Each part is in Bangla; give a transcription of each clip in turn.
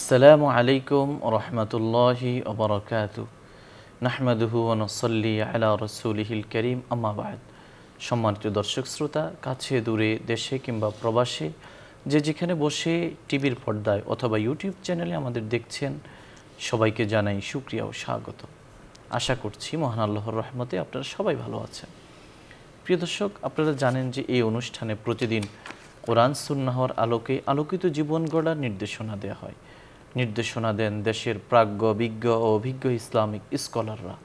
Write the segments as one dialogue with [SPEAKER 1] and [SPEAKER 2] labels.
[SPEAKER 1] আসসালামু আলাইকুম রহমতুল্লাহি ওবরাকাত নাহমাদুহু ওনসল্লি আলা রসুলহিল করিম আমাবাদ সম্মানিত দর্শক শ্রোতা কাছে দূরে দেশে কিংবা প্রবাসে যে যেখানে বসে টিভির পর্দায় অথবা ইউটিউব চ্যানেলে আমাদের দেখছেন সবাইকে জানাই সুক্রিয়া ও স্বাগত আশা করছি মহান আল্লাহর রহমতে আপনারা সবাই ভালো আছেন প্রিয় দর্শক আপনারা জানেন যে এই অনুষ্ঠানে প্রতিদিন কোরআন সুন্নাহর আলোকে আলোকিত জীবন গড়ার নির্দেশনা দেওয়া হয় নির্দেশনা দেন দেশের প্রাজ্ঞ বিজ্ঞ ও অভিজ্ঞ ইসলামিক স্কলাররা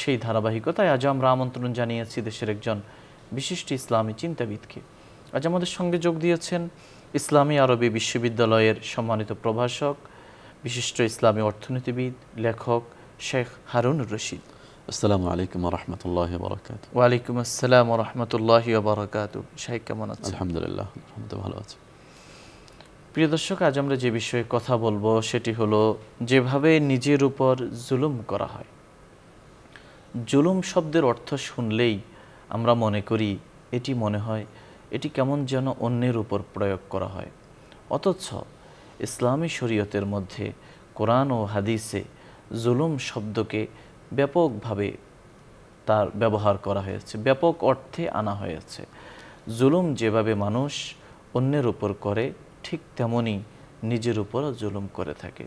[SPEAKER 1] সেই ধারাবাহিকতায় আজ আমরা আমন্ত্রণ জানিয়েছি দেশের একজন বিশিষ্ট ইসলামী চিন্তাবিদকে আজ আমাদের সঙ্গে যোগ দিয়েছেন ইসলামী আরবি বিশ্ববিদ্যালয়ের সম্মানিত প্রভাষক বিশিষ্ট ইসলামী অর্থনীতিবিদ লেখক শেখ হারুনুর রশিদ
[SPEAKER 2] আসসালামু আলাইকুম রহমতুল্লাহ
[SPEAKER 1] ওয়ালাইকুম আসসালাম রহমতুল্লাহ শেখ কেমন আছে আলহামদুলিল্লাহ ভালো আছি প্রিয় দর্শক আজ আমরা যে বিষয়ে কথা বলবো সেটি হলো যেভাবে নিজের উপর জুলুম করা হয় জুলুম শব্দের অর্থ শুনলেই আমরা মনে করি এটি মনে হয় এটি কেমন যেন অন্যের উপর প্রয়োগ করা হয় অথচ ইসলামী শরীয়তের মধ্যে কোরআন ও হাদিসে জুলুম শব্দকে ব্যাপকভাবে তার ব্যবহার করা হয়েছে ব্যাপক অর্থে আনা হয়েছে জুলুম যেভাবে মানুষ অন্যের উপর করে ঠিক তেমনই নিজের উপরও জুলুম করে থাকে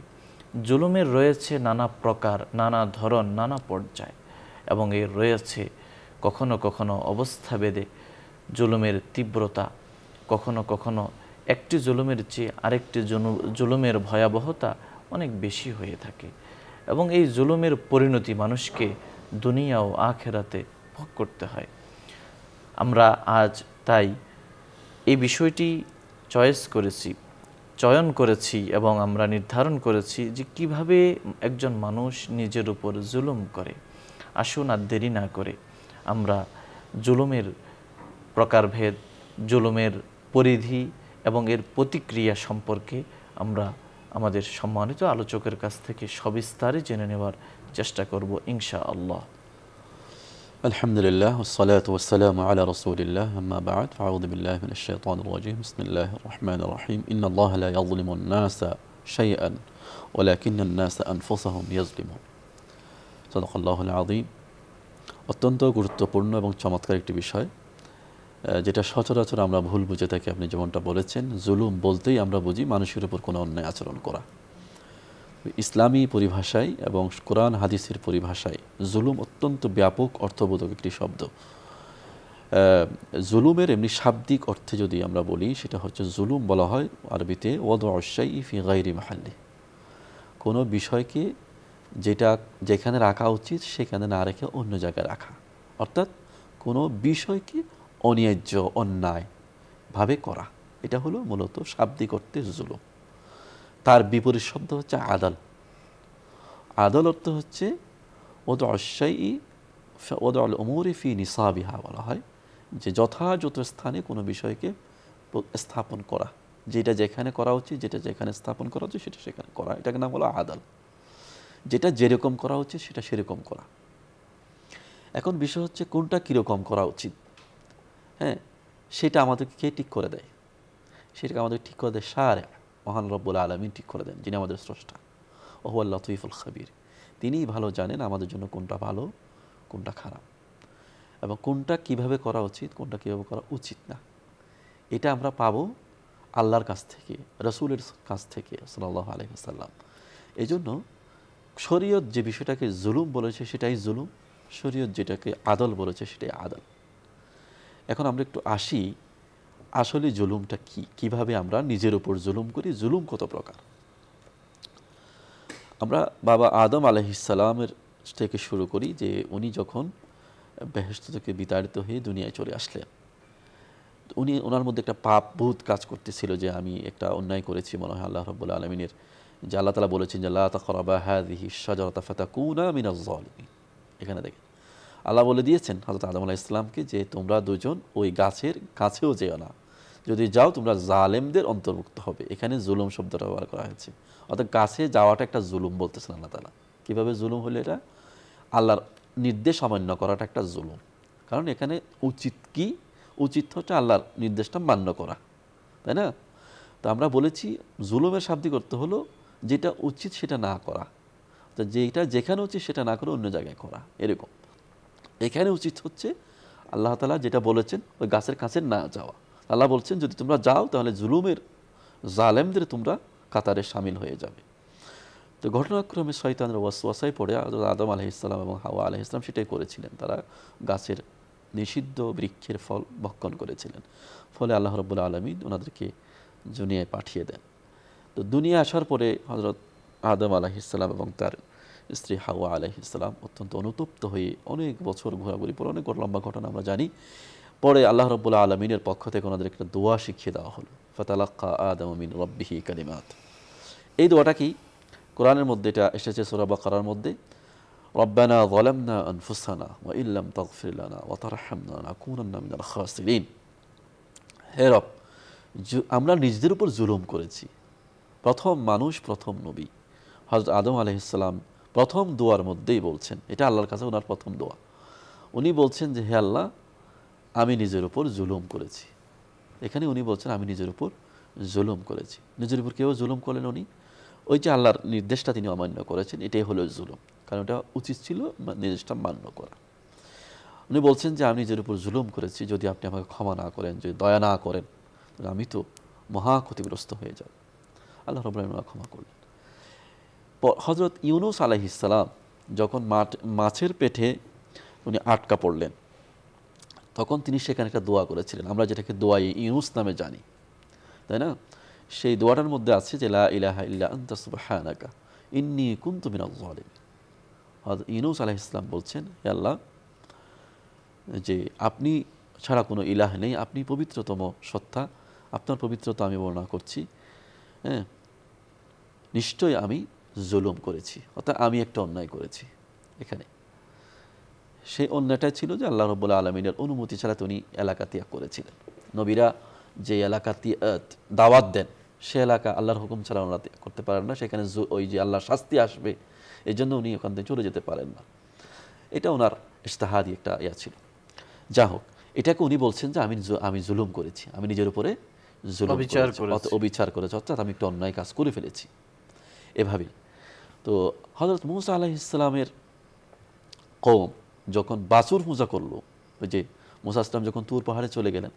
[SPEAKER 1] জুলুমের রয়েছে নানা প্রকার নানা ধরন নানা পর্যায় এবং এর রয়েছে কখনো কখনো অবস্থা বেদে জুলুমের তীব্রতা কখনো কখনো একটি জুলুমের চেয়ে আরেকটি জুলুমের ভয়াবহতা অনেক বেশি হয়ে থাকে এবং এই জুলুমের পরিণতি মানুষকে দুনিয়া ও আখেরাতে ভোগ করতে হয় আমরা আজ তাই এই বিষয়টি চয়েস করেছি চয়ন করেছি এবং আমরা নির্ধারণ করেছি যে কিভাবে একজন মানুষ নিজের উপর জুলুম করে আসুন আর দেরি না করে আমরা জুলুমের প্রকারভেদ জুলুমের পরিধি এবং এর প্রতিক্রিয়া সম্পর্কে আমরা আমাদের সম্মানিত আলোচকের কাছ থেকে সবিস্তারে জেনে নেওয়ার চেষ্টা করব ইনশা আল্লাহ
[SPEAKER 2] الحمد لله والصلاة والسلام على رسول الله أما بعد فأعوذ بالله من الشيطان الرجيم بسم الله الرحمن الرحيم إن الله لا يظلم الناس شيئا ولكن الناس أنفسهم يظلمون صدق الله العظيم অত্যন্ত গুরুত্বপূর্ণ এবং চমৎকার একটি বিষয় যেটা সচরাচর আমরা ভুল বুঝে থাকি আপনি যেমনটা বলেছেন জুলুম বলতেই আমরা বুঝি মানুষের উপর কোনো অন্যায় আচরণ করা ইসলামী পরিভাষায় এবং কোরআন হাদিসের পরিভাষায় জুলুম অত্যন্ত ব্যাপক অর্থবোধক একটি শব্দ জুলুমের এমনি শাব্দিক অর্থে যদি আমরা বলি সেটা হচ্ছে জুলুম বলা হয় আরবিতে ওদ অশাই ফি গাইরি মাহাল্লি কোনো বিষয়কে যেটা যেখানে রাখা উচিত সেখানে না রেখে অন্য জায়গায় রাখা অর্থাৎ কোনো বিষয়কে অন্যায্য অন্যায়ভাবে করা এটা হলো মূলত শাব্দিক অর্থে জুলুম তার বিপরীত শব্দ হচ্ছে আদাল আদাল অর্থ হচ্ছে ওদ অশ্যায়ী ওদ অল ওমরি ফি নিসাবিহা বলা হয় যে যথাযথ স্থানে কোনো বিষয়কে স্থাপন করা যেটা যেখানে করা উচিত যেটা যেখানে স্থাপন করা উচিত সেটা সেখানে করা এটাকে নাম হলো আদাল যেটা যেরকম করা উচিত সেটা সেরকম করা এখন বিষয় হচ্ছে কোনটা কীরকম করা উচিত হ্যাঁ সেটা আমাদেরকে কে ঠিক করে দেয় সেটাকে আমাদের ঠিক করে দেয় সার মহান রব্বুল আলমিন ঠিক করে দেন যিনি আমাদের স্রষ্টা আল্লাহ লতিফুল খাবির তিনিই ভালো জানেন আমাদের জন্য কোনটা ভালো কোনটা খারাপ এবং কোনটা কিভাবে করা উচিত কোনটা কিভাবে করা উচিত না এটা আমরা পাবো আল্লাহর কাছ থেকে রসুলের কাছ থেকে সাল্লাহ আলহিহাসাল্লাম এই জন্য শরীয়ত যে বিষয়টাকে জুলুম বলেছে সেটাই জুলুম শরীয়ত যেটাকে আদল বলেছে সেটাই আদল এখন আমরা একটু আসি আসলে জুলুমটা কি কিভাবে আমরা নিজের উপর জুলুম করি জুলুম কত প্রকার আমরা বাবা আদম আলহিসালামের থেকে শুরু করি যে উনি যখন বেহেস্ত থেকে বিতাড়িত হয়ে দুনিয়ায় চলে আসলেন উনি ওনার মধ্যে একটা পাপ ভূত কাজ করতেছিল যে আমি একটা অন্যায় করেছি মনে হয় আল্লাহ রব্বুল আলমিনের যে আল্লাহ তালা বলেছেন যে আল্লাহ তখরাবা হ্যাদিহি সাজরতা ফেতা কুনা মিনাজলিমিন এখানে দেখে আল্লাহ বলে দিয়েছেন হজরত আদম আলাহ ইসলামকে যে তোমরা দুজন ওই গাছের কাছেও যেও না যদি যাও তোমরা জালেমদের অন্তর্ভুক্ত হবে এখানে জুলুম শব্দটা ব্যবহার করা হয়েছে অর্থাৎ কাছে যাওয়াটা একটা জুলুম বলতেছেন আল্লাহ তালা কীভাবে জুলুম হলে এটা আল্লাহর নির্দেশ অমান্য করাটা একটা জুলুম কারণ এখানে উচিত কি উচিত হচ্ছে আল্লাহর নির্দেশটা মান্য করা তাই না তো আমরা বলেছি জুলুমের শাব্দি করতে হলো যেটা উচিত সেটা না করা তো যেটা যেখানে উচিত সেটা না করে অন্য জায়গায় করা এরকম এখানে উচিত হচ্ছে আল্লাহ তালা যেটা বলেছেন ওই গাছের কাছে না যাওয়া আল্লাহ বলছেন যদি তোমরা যাও তাহলে জুলুমের জালেমদের তোমরা কাতারে সামিল হয়ে যাবে তো ঘটনাক্রমে শয়তানের ওয়াসওয়াসায় পড়ে আদম ইসলাম এবং হাওয়া ইসলাম সেটাই করেছিলেন তারা গাছের নিষিদ্ধ বৃক্ষের ফল ভক্ষণ করেছিলেন ফলে আল্লাহ রবুল্লা আলমিন ওনাদেরকে দুনিয়ায় পাঠিয়ে দেন তো দুনিয়া আসার পরে হজরত আদম ইসলাম এবং তার স্ত্রী হাওয়া ইসলাম অত্যন্ত অনুতপ্ত হয়ে অনেক বছর ঘোরাঘুরি পরে অনেক লম্বা ঘটনা আমরা জানি পরে আল্লাহ রবুল্লা আলমিনের পক্ষ থেকে ওনাদের একটা দোয়া শিখিয়ে দেওয়া হলো ফতালাক্কা আমিন রব্বিহি কালিমাত এই দোয়াটা কি কোরআনের মধ্যে এটা এসেছে সোরাবা করার মধ্যে রব্বানা গলামনা আনফুসানা ওয়া ইল্লাম তগফিরলানা ওয়া তারহামনা খাসিরিন হে রব আমরা নিজেদের উপর জুলুম করেছি প্রথম মানুষ প্রথম নবী হজরত আদম আলহিসাম প্রথম দোয়ার মধ্যেই বলছেন এটা আল্লাহর কাছে ওনার প্রথম দোয়া উনি বলছেন যে হে আল্লাহ আমি নিজের উপর জুলুম করেছি এখানে উনি বলছেন আমি নিজের উপর জুলুম করেছি নিজের উপর কেউ জুলুম করলেন উনি ওই যে আল্লাহর নির্দেশটা তিনি অমান্য করেছেন এটাই হলো জুলুম কারণ ওটা উচিত ছিল নির্দেশটা মান্য করা উনি বলছেন যে আমি নিজের উপর জুলুম করেছি যদি আপনি আমাকে ক্ষমা না করেন যদি দয়া না করেন তাহলে আমি তো মহা ক্ষতিগ্রস্ত হয়ে যাব আল্লাহ রবাহ ক্ষমা করলেন হজরত ইউনুস আলাহিসাল্লাম যখন মাঠ মাছের পেটে উনি আটকা পড়লেন তখন তিনি সেখানে একটা দোয়া করেছিলেন আমরা যেটাকে দোয়াই ইউনুস নামে জানি তাই না সেই দোয়াটার মধ্যে আছে যে ইনুস ইলাহা ইসলাম বলছেন আল্লাহ যে আপনি ছাড়া কোনো ইলাহ নেই আপনি পবিত্রতম সত্তা আপনার পবিত্রতা আমি বর্ণনা করছি হ্যাঁ নিশ্চয়ই আমি জুলুম করেছি অর্থাৎ আমি একটা অন্যায় করেছি এখানে সেই অন্যটাই ছিল যে আল্লাহ রবুল্লা আলমিনের অনুমতি ছাড়া তিনি এলাকা ত্যাগ করেছিলেন নবীরা যে এলাকা দাওয়াত দেন সে এলাকা আল্লাহর হুকুম ছাড়া ওনারা ত্যাগ করতে পারেন না সেখানে ওই যে আল্লাহর শাস্তি আসবে এই জন্য উনি ওখান থেকে চলে যেতে পারেন না এটা ওনার ইস্তাহাদি একটা ইয়া ছিল যা হোক এটাকে উনি বলছেন যে আমি আমি জুলুম করেছি আমি নিজের উপরে জুলুম অবিচার করেছি অর্থাৎ আমি একটু অন্যায় কাজ করে ফেলেছি এভাবেই তো হজরত মৌসা আলাহ ইসলামের কৌম যখন বাসুর পূজা করলো ওই যে মুসা যখন তুর পাহাড়ে চলে গেলেন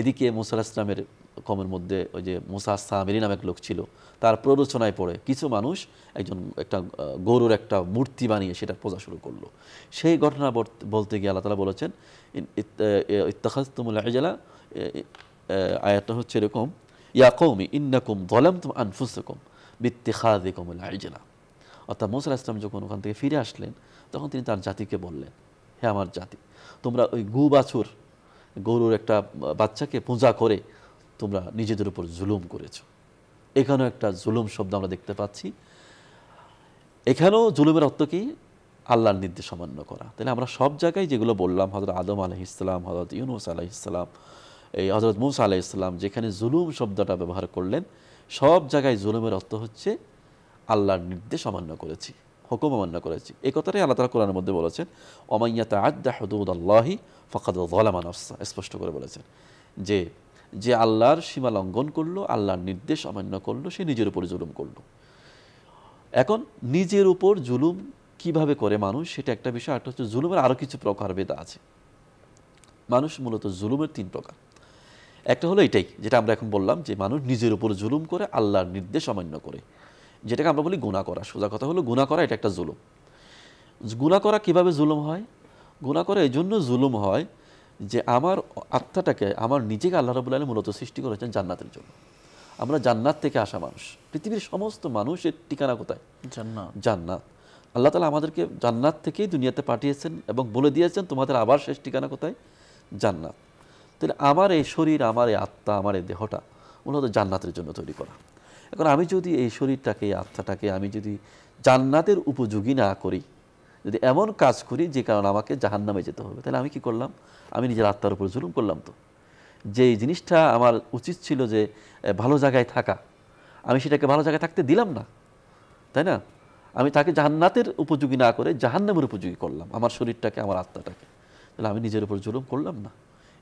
[SPEAKER 2] এদিকে মুসা আসলামের কমের মধ্যে ওই যে মুসা সামেরি নামে এক লোক ছিল তার প্ররোচনায় পড়ে কিছু মানুষ একজন একটা গরুর একটা মূর্তি বানিয়ে সেটা পূজা শুরু করলো সেই ঘটনা বলতে গিয়ে আল্লাহ তালা বলেছেন ইত্তাখাজতুমুল আয়াতটা হচ্ছে এরকম ইয়াকৌমি ইন্নাকুম তুম দলামতুম আনফুসকুম বিত্তিখাদিকুমুল আইজালা অর্থাৎ মুসা ইসলাম যখন ওখান থেকে ফিরে আসলেন তখন তিনি তার জাতিকে বললেন হে আমার জাতি তোমরা ওই গু বাছুর গরুর একটা বাচ্চাকে পূজা করে তোমরা নিজেদের উপর জুলুম করেছ এখানেও একটা জুলুম শব্দ আমরা দেখতে পাচ্ছি এখানেও জুলুমের অর্থ কি আল্লাহর নির্দেশ অমান্য করা তাহলে আমরা সব জায়গায় যেগুলো বললাম হজরত আদম আলহ ইসলাম হজরত ইউনুস আলহ ইসলাম এই হজরত মুসা আলাহ ইসলাম যেখানে জুলুম শব্দটা ব্যবহার করলেন সব জায়গায় জুলুমের অর্থ হচ্ছে আল্লাহর নির্দেশ অমান্য করেছি হুকুম অমান্য করেছি এই কথাটাই আল্লাহ তালা কোরআনের মধ্যে বলেছেন অমাইয়া তা আদ্দা হদুদ আল্লাহি ফকাদ জলামানসা স্পষ্ট করে বলেছেন যে যে আল্লাহর সীমা লঙ্ঘন করলো আল্লাহর নির্দেশ অমান্য করলো সে নিজের উপর জুলুম করলো এখন নিজের উপর জুলুম কিভাবে করে মানুষ সেটা একটা বিষয় আর হচ্ছে জুলুমের আরও কিছু প্রকারভেদ আছে মানুষ মূলত জুলুমের তিন প্রকার একটা হলো এটাই যেটা আমরা এখন বললাম যে মানুষ নিজের উপর জুলুম করে আল্লাহর নির্দেশ অমান্য করে যেটাকে আমরা বলি গুণা করা সোজা কথা হলো গুণা করা এটা একটা জুলুম গুণা করা কিভাবে জুলুম হয় গুণা করা এই জন্য জুলুম হয় যে আমার আত্মাটাকে আমার নিজেকে আল্লাহ রবুল আলী মূলত সৃষ্টি করেছেন জান্নাতের জন্য আমরা জান্নাত থেকে আসা মানুষ পৃথিবীর সমস্ত মানুষের ঠিকানা কোথায় জান্নাত জান্নাত আল্লাহ তালা আমাদেরকে জান্নাত থেকেই দুনিয়াতে পাঠিয়েছেন এবং বলে দিয়েছেন তোমাদের আবার শেষ ঠিকানা কোথায় জান্নাত তাহলে আমার এই শরীর আমার এই আত্মা আমার এই দেহটা মূলত জান্নাতের জন্য তৈরি করা এখন আমি যদি এই শরীরটাকে আত্মাটাকে আমি যদি জান্নাতের উপযোগী না করি যদি এমন কাজ করি যে কারণে আমাকে জাহান নামে যেতে হবে তাহলে আমি কি করলাম আমি নিজের আত্মার উপর জুলুম করলাম তো যে জিনিসটা আমার উচিত ছিল যে ভালো জায়গায় থাকা আমি সেটাকে ভালো জায়গায় থাকতে দিলাম না তাই না আমি তাকে জাহান্নাতের উপযোগী না করে জাহান্নামের উপযোগী করলাম আমার শরীরটাকে আমার আত্মাটাকে তাহলে আমি নিজের উপর জুলুম করলাম না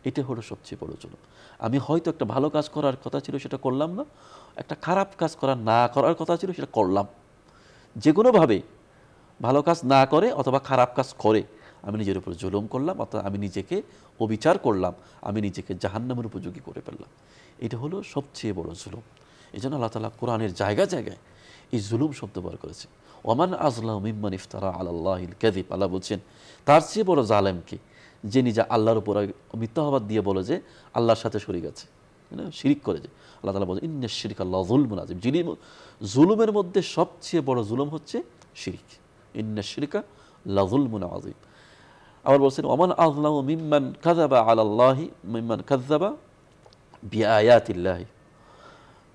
[SPEAKER 2] এটা হলো সবচেয়ে বড় জুলুম আমি হয়তো একটা ভালো কাজ করার কথা ছিল সেটা করলাম না একটা খারাপ কাজ করার না করার কথা ছিল সেটা করলাম যে কোনোভাবে ভালো কাজ না করে অথবা খারাপ কাজ করে আমি নিজের উপর জুলুম করলাম অর্থাৎ আমি নিজেকে অবিচার করলাম আমি নিজেকে জাহান্নামের উপযোগী করে ফেললাম এটা হলো সবচেয়ে বড় জুলুম এই জন্য আল্লাহ তালা কোরআনের জায়গা জায়গায় এই জুলুম শব্দ ব্যবহার করেছে ওমান আজলা মিম্মান ইফতারা আল্লাহ কেদিপ আল্লাহ বলছেন তার চেয়ে বড় জালেমকে যে নিজে আল্লাহর উপর মিথ্যাবাদ দিয়ে বলে যে আল্লাহর সাথে শরিক আছে শিরিক করে যে আল্লাহ তালা বলে ইন্না শিরিক আল্লাহ জুলমুন আজিম যিনি জুলুমের মধ্যে সবচেয়ে বড় জুলুম হচ্ছে শিরিক ইন্না শিরিকা লাজুলমুন আজিম আবার বলছেন ওমান আজলাম মিম্মান কাজাবা আল্লাহি মিম্মান কাজাবা বিয়ায়াতিল্লাহি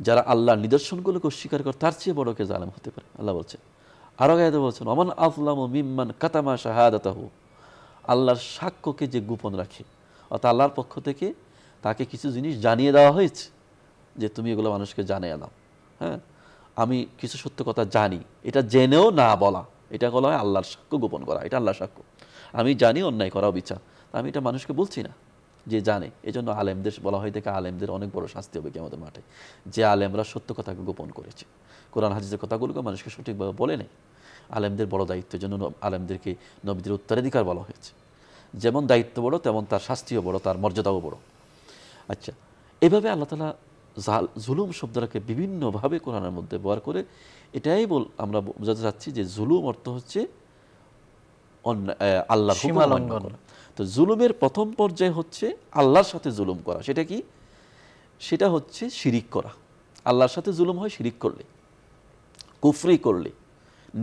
[SPEAKER 2] যারা আল্লাহর নিদর্শনগুলোকে অস্বীকার করে তার চেয়ে বড় কে জালেম হতে পারে আল্লাহ বলছেন আরও গায়ে বলছেন ওমান আজলাম মিম্মান কাতামা শাহাদ আল্লাহর সাক্ষ্যকে যে গোপন রাখে অর্থাৎ আল্লাহর পক্ষ থেকে তাকে কিছু জিনিস জানিয়ে দেওয়া হয়েছে যে তুমি এগুলো মানুষকে জানিয়ে দাও হ্যাঁ আমি কিছু সত্য কথা জানি এটা জেনেও না বলা এটা বলা হয় আল্লাহর সাক্ষ্য গোপন করা এটা আল্লাহর সাক্ষ্য আমি জানি অন্যায় করা বিচার আমি এটা মানুষকে বলছি না যে জানে এজন্য আলেমদের বলা হয় থেকে আলেমদের অনেক বড় শাস্তি হবে কি আমাদের মাঠে যে আলেমরা সত্য কথাকে গোপন করেছে কোরআন হাজিজের কথাগুলোকে মানুষকে সঠিকভাবে বলে নেয় আলেমদের বড় দায়িত্ব জন্য আলেমদেরকে নবীদের উত্তরাধিকার বলা হয়েছে যেমন দায়িত্ব বড় তেমন তার শাস্তিও বড় তার মর্যাদাও বড় আচ্ছা এভাবে আল্লাহ তালা জাল জুলুম শব্দটাকে বিভিন্নভাবে কোরআনের মধ্যে ব্যবহার করে এটাই বল আমরা বোঝাতে চাচ্ছি যে জুলুম অর্থ হচ্ছে আল্লাহ তো জুলুমের প্রথম পর্যায়ে হচ্ছে আল্লাহর সাথে জুলুম করা সেটা কি সেটা হচ্ছে শিরিক করা আল্লাহর সাথে জুলুম হয় শিরিক করলে কুফরি করলে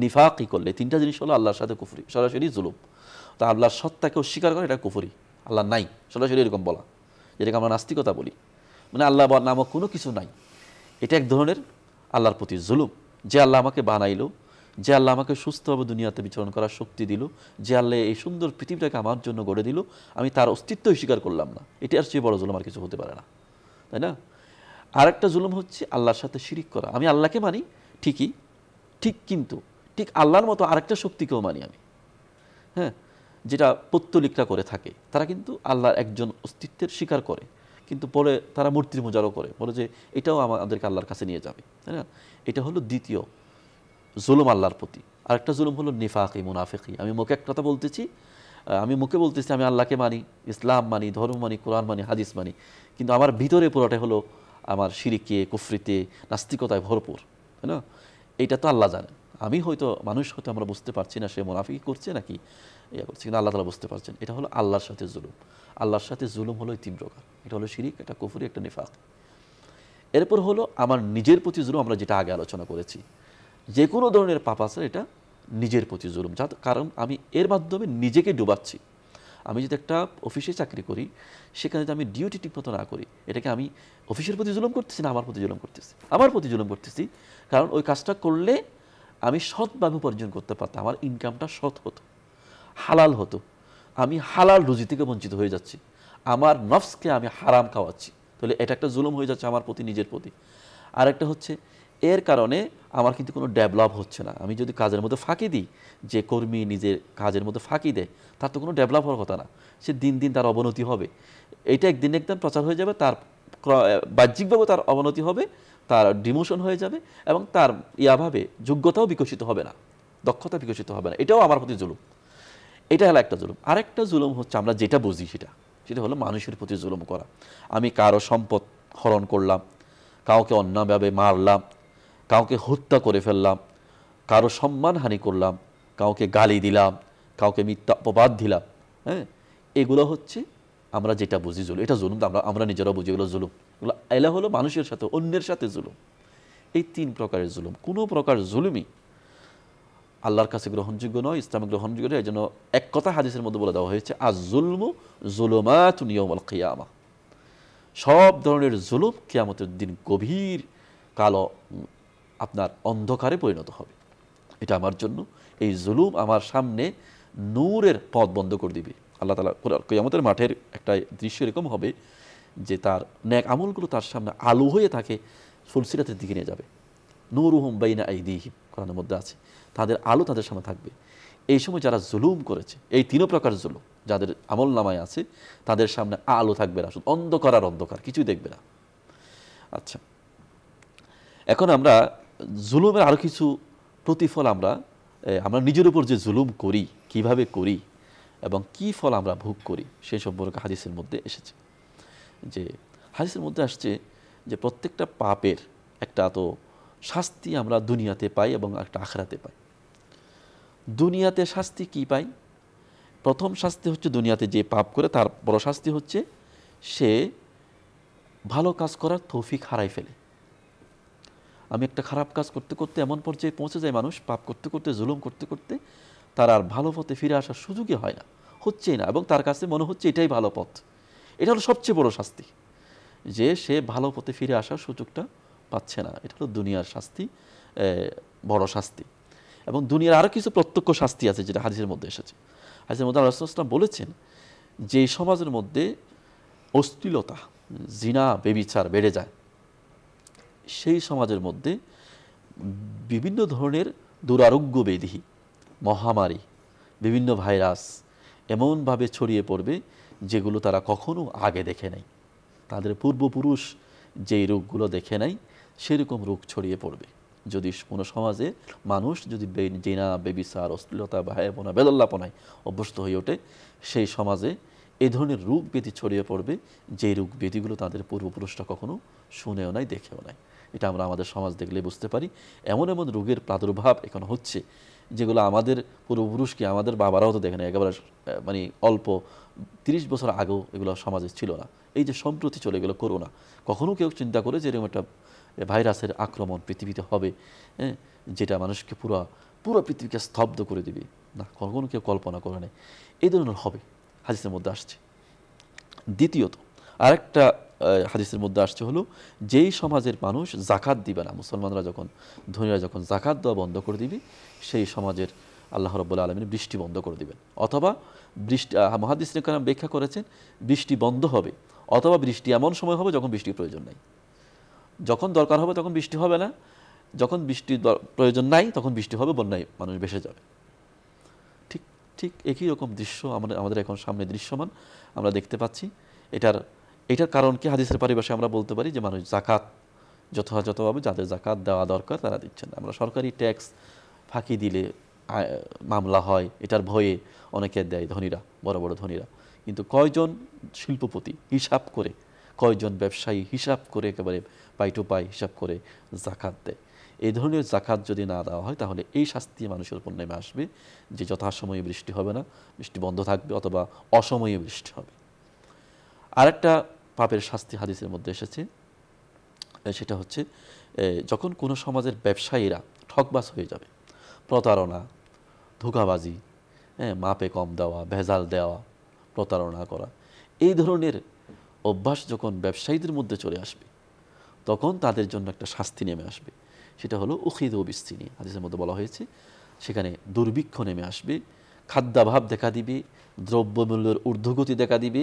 [SPEAKER 2] নিফাকি করলে তিনটা জিনিস হলো আল্লাহর সাথে কুফরি সরাসরি জুলুম তা আল্লাহর সত্তাকে অস্বীকার করে এটা কুফরি আল্লাহ নাই সরাসরি এরকম বলা যেটাকে আমরা নাস্তিকতা বলি মানে আল্লাহ নামক কোনো কিছু নাই এটা এক ধরনের আল্লাহর প্রতি জুলুম যে আল্লাহ আমাকে বানাইলো যে আল্লাহ আমাকে সুস্থভাবে দুনিয়াতে বিচরণ করার শক্তি দিল যে আল্লাহ এই সুন্দর পৃথিবীটাকে আমার জন্য গড়ে দিল আমি তার অস্তিত্ব স্বীকার করলাম না এটা আর চেয়ে বড় জুলুম আর কিছু হতে পারে না তাই না আরেকটা জুলুম হচ্ছে আল্লাহর সাথে শিরিক করা আমি আল্লাহকে মানি ঠিকই ঠিক কিন্তু ঠিক আল্লাহর মতো আরেকটা শক্তিকেও মানি আমি হ্যাঁ যেটা পত্তলিকরা করে থাকে তারা কিন্তু আল্লাহর একজন অস্তিত্বের স্বীকার করে কিন্তু পরে তারা মূর্তির মোজারও করে বলে যে এটাও আমাদেরকে আল্লাহর কাছে নিয়ে যাবে তাই না এটা হলো দ্বিতীয় জুলুম আল্লাহর প্রতি আরেকটা জুলুম হলো নিফাকি মুনাফেকি আমি মুখে এক কথা বলতেছি আমি মুখে বলতেছি আমি আল্লাহকে মানি ইসলাম মানি ধর্ম মানি কোরআন মানি হাদিস মানি কিন্তু আমার ভিতরে পুরোটা হলো আমার সিরিকে কুফরিতে নাস্তিকতায় ভরপুর তাই না তো আল্লাহ জানেন আমি হয়তো মানুষ হয়তো আমরা বুঝতে পারছি না সে মোনাফিকি করছে নাকি ইয়া করছে কিন্তু আল্লাহ তালা বুঝতে পারছেন এটা হলো আল্লাহর সাথে জুলুম আল্লাহর সাথে জুলুম হলো তিন প্রকার এটা হলো শিরিক একটা কুফুরি একটা নিফাক এরপর হলো আমার নিজের প্রতি জুলুম আমরা যেটা আগে আলোচনা করেছি যে কোনো ধরনের পাপ আছে এটা নিজের প্রতি জুলুম যা কারণ আমি এর মাধ্যমে নিজেকে ডুবাচ্ছি আমি যদি একটা অফিসে চাকরি করি সেখানে যদি আমি ডিউটি ঠিকমতো না করি এটাকে আমি অফিসের প্রতি জুলুম করতেছি না আমার প্রতি জুলুম করতেছি আমার প্রতি জুলুম করতেছি কারণ ওই কাজটা করলে আমি সৎভাবে উপার্জন করতে পারতাম আমার ইনকামটা সৎ হতো হালাল হতো আমি হালাল রুজি থেকে বঞ্চিত হয়ে যাচ্ছি আমার নফসকে আমি হারাম খাওয়াচ্ছি তাহলে এটা একটা জুলুম হয়ে যাচ্ছে আমার প্রতি নিজের প্রতি আর একটা হচ্ছে এর কারণে আমার কিন্তু কোনো ডেভেলপ হচ্ছে না আমি যদি কাজের মধ্যে ফাঁকি দিই যে কর্মী নিজের কাজের মধ্যে ফাঁকি দেয় তার তো কোনো ডেভেলপ হওয়ার কথা না সে দিন দিন তার অবনতি হবে এটা একদিন একদম প্রচার হয়ে যাবে তার বাহ্যিকভাবে তার অবনতি হবে তার ডিমোশন হয়ে যাবে এবং তার ইয়াভাবে যোগ্যতাও বিকশিত হবে না দক্ষতা বিকশিত হবে না এটাও আমার প্রতি জুলুম এটা হলো একটা জুলুম আরেকটা জুলুম হচ্ছে আমরা যেটা বুঝি সেটা সেটা হলো মানুষের প্রতি জুলুম করা আমি কারো সম্পদ হরণ করলাম কাউকে অন্যভাবে মারলাম কাউকে হত্যা করে ফেললাম কারো সম্মানহানি করলাম কাউকে গালি দিলাম কাউকে মিথ্যা অপবাদ দিলাম হ্যাঁ এগুলো হচ্ছে আমরা যেটা বুঝি জুলুম এটা জুলুম আমরা আমরা নিজেরাও বুঝি এগুলো জুলুম এগুলো এলা হলো মানুষের সাথে অন্যের সাথে জুলুম এই তিন প্রকারের জুলুম কোনো প্রকার জুলুমই আল্লাহর কাছে গ্রহণযোগ্য নয় ইসলাম গ্রহণযোগ্য নয় এই জন্য এক কথা হাদিসের মধ্যে বলে দেওয়া হয়েছে আর জুলমু জুলুমাত আল কিয়ামা সব ধরনের জুলুম কিয়ামতের দিন গভীর কালো আপনার অন্ধকারে পরিণত হবে এটা আমার জন্য এই জুলুম আমার সামনে নূরের পথ বন্ধ করে দিবে আল্লাহ তালা কিয়ামতের মাঠের একটা দৃশ্য এরকম হবে যে তার ন্যাক আমলগুলো তার সামনে আলো হয়ে থাকে ফুলসিরাতের দিকে নিয়ে যাবে নুরুহম বাইনা দিহি কোরআনের মধ্যে আছে তাদের আলো তাদের সামনে থাকবে এই সময় যারা জুলুম করেছে এই তিনও প্রকার জুলুম যাদের আমল নামায় আছে তাদের সামনে আলো থাকবে না শুধু অন্ধকার আর অন্ধকার কিছুই দেখবে না আচ্ছা এখন আমরা জুলুমের আরও কিছু প্রতিফল আমরা আমরা নিজের উপর যে জুলুম করি কিভাবে করি এবং কি ফল আমরা ভোগ করি সেই সম্পর্কে হাদিসের মধ্যে এসেছে যে হাদিসের মধ্যে আসছে যে প্রত্যেকটা পাপের একটা তো শাস্তি আমরা দুনিয়াতে পাই এবং একটা আখড়াতে পাই দুনিয়াতে শাস্তি কি পাই প্রথম শাস্তি হচ্ছে দুনিয়াতে যে পাপ করে তার বড় শাস্তি হচ্ছে সে ভালো কাজ করার তৌফিক হারাই ফেলে আমি একটা খারাপ কাজ করতে করতে এমন পর্যায়ে পৌঁছে যায় মানুষ পাপ করতে করতে জুলুম করতে করতে তার আর ভালো পথে ফিরে আসার সুযোগই হয় না হচ্ছেই না এবং তার কাছে মনে হচ্ছে এটাই ভালো পথ এটা হলো সবচেয়ে বড় শাস্তি যে সে ভালো পথে ফিরে আসার সুযোগটা পাচ্ছে না এটা হলো দুনিয়ার শাস্তি বড় শাস্তি এবং দুনিয়ার আরও কিছু প্রত্যক্ষ শাস্তি আছে যেটা হাদিসের মধ্যে এসেছে হাদিসের মধ্যে আল্লাহাম বলেছেন যে সমাজের মধ্যে অশ্লীলতা জিনা বেবিচার বেড়ে যায় সেই সমাজের মধ্যে বিভিন্ন ধরনের দুরারোগ্য ব্যাধি মহামারী বিভিন্ন ভাইরাস এমনভাবে ছড়িয়ে পড়বে যেগুলো তারা কখনো আগে দেখে নাই তাদের পূর্বপুরুষ যেই রোগগুলো দেখে নাই সেরকম রোগ ছড়িয়ে পড়বে যদি কোনো সমাজে মানুষ যদি জেনা বেবিসার অশ্লীলতা ভায়াপনা বেদল্লাপনায় অভ্যস্ত হয়ে ওঠে সেই সমাজে এ ধরনের রোগ ব্যাধি ছড়িয়ে পড়বে যেই রোগ ব্যাধিগুলো তাদের পূর্বপুরুষরা কখনো শুনেও নাই দেখেও নাই এটা আমরা আমাদের সমাজ দেখলে বুঝতে পারি এমন এমন রোগের প্রাদুর্ভাব এখন হচ্ছে যেগুলো আমাদের পূর্বপুরুষকে আমাদের বাবারাও তো দেখে না একেবারে মানে অল্প তিরিশ বছর আগেও এগুলো সমাজে ছিল না এই যে সম্প্রতি চলে গেলো করোনা কখনো কেউ চিন্তা করে যে এরকম একটা ভাইরাসের আক্রমণ পৃথিবীতে হবে হ্যাঁ যেটা মানুষকে পুরো পুরো পৃথিবীকে স্তব্ধ করে দেবে না কখনো কেউ কল্পনা করে নেই এই ধরনের হবে হাজিসের মধ্যে আসছে দ্বিতীয়ত আরেকটা হাদিসের মধ্যে আসছে হলো যেই সমাজের মানুষ জাকাত দিবে না মুসলমানরা যখন ধনীরা যখন জাকাত দেওয়া বন্ধ করে দিবে সেই সমাজের আল্লাহ রব্বুল্লা আলমিন বৃষ্টি বন্ধ করে দিবেন অথবা বৃষ্টি মহাদিস কালাম ব্যাখ্যা করেছেন বৃষ্টি বন্ধ হবে অথবা বৃষ্টি এমন সময় হবে যখন বৃষ্টির প্রয়োজন নাই যখন দরকার হবে তখন বৃষ্টি হবে না যখন বৃষ্টি প্রয়োজন নাই তখন বৃষ্টি হবে বন্যায় মানুষ ভেসে যাবে ঠিক ঠিক একই রকম দৃশ্য আমাদের আমাদের এখন সামনে দৃশ্যমান আমরা দেখতে পাচ্ছি এটার এটার কারণ কি হাদিসের পরিবেশে আমরা বলতে পারি যে মানুষ জাকাত যথাযথভাবে যাদের জাকাত দেওয়া দরকার তারা দিচ্ছেন আমরা সরকারি ট্যাক্স ফাঁকি দিলে মামলা হয় এটার ভয়ে অনেকে দেয় ধনীরা বড় বড় ধনীরা কিন্তু কয়জন শিল্পপতি হিসাব করে কয়জন ব্যবসায়ী হিসাব করে একেবারে পাই টু পাই হিসাব করে জাকাত দেয় এই ধরনের জাকাত যদি না দেওয়া হয় তাহলে এই শাস্তি মানুষের উপর নেমে আসবে যে যথাসময়ে বৃষ্টি হবে না বৃষ্টি বন্ধ থাকবে অথবা অসময়ে বৃষ্টি হবে আরেকটা পাপের শাস্তি হাদিসের মধ্যে এসেছে সেটা হচ্ছে যখন কোনো সমাজের ব্যবসায়ীরা ঠকবাস হয়ে যাবে প্রতারণা ধোকাবাজি হ্যাঁ মাপে কম দেওয়া ভেজাল দেওয়া প্রতারণা করা এই ধরনের অভ্যাস যখন ব্যবসায়ীদের মধ্যে চলে আসবে তখন তাদের জন্য একটা শাস্তি নেমে আসবে সেটা হলো উখিদ ও বিস্তিনি হাদিসের মধ্যে বলা হয়েছে সেখানে দুর্ভিক্ষ নেমে আসবে খাদ্যাভাব দেখা দিবে দ্রব্যমূল্যের ঊর্ধ্বগতি দেখা দিবে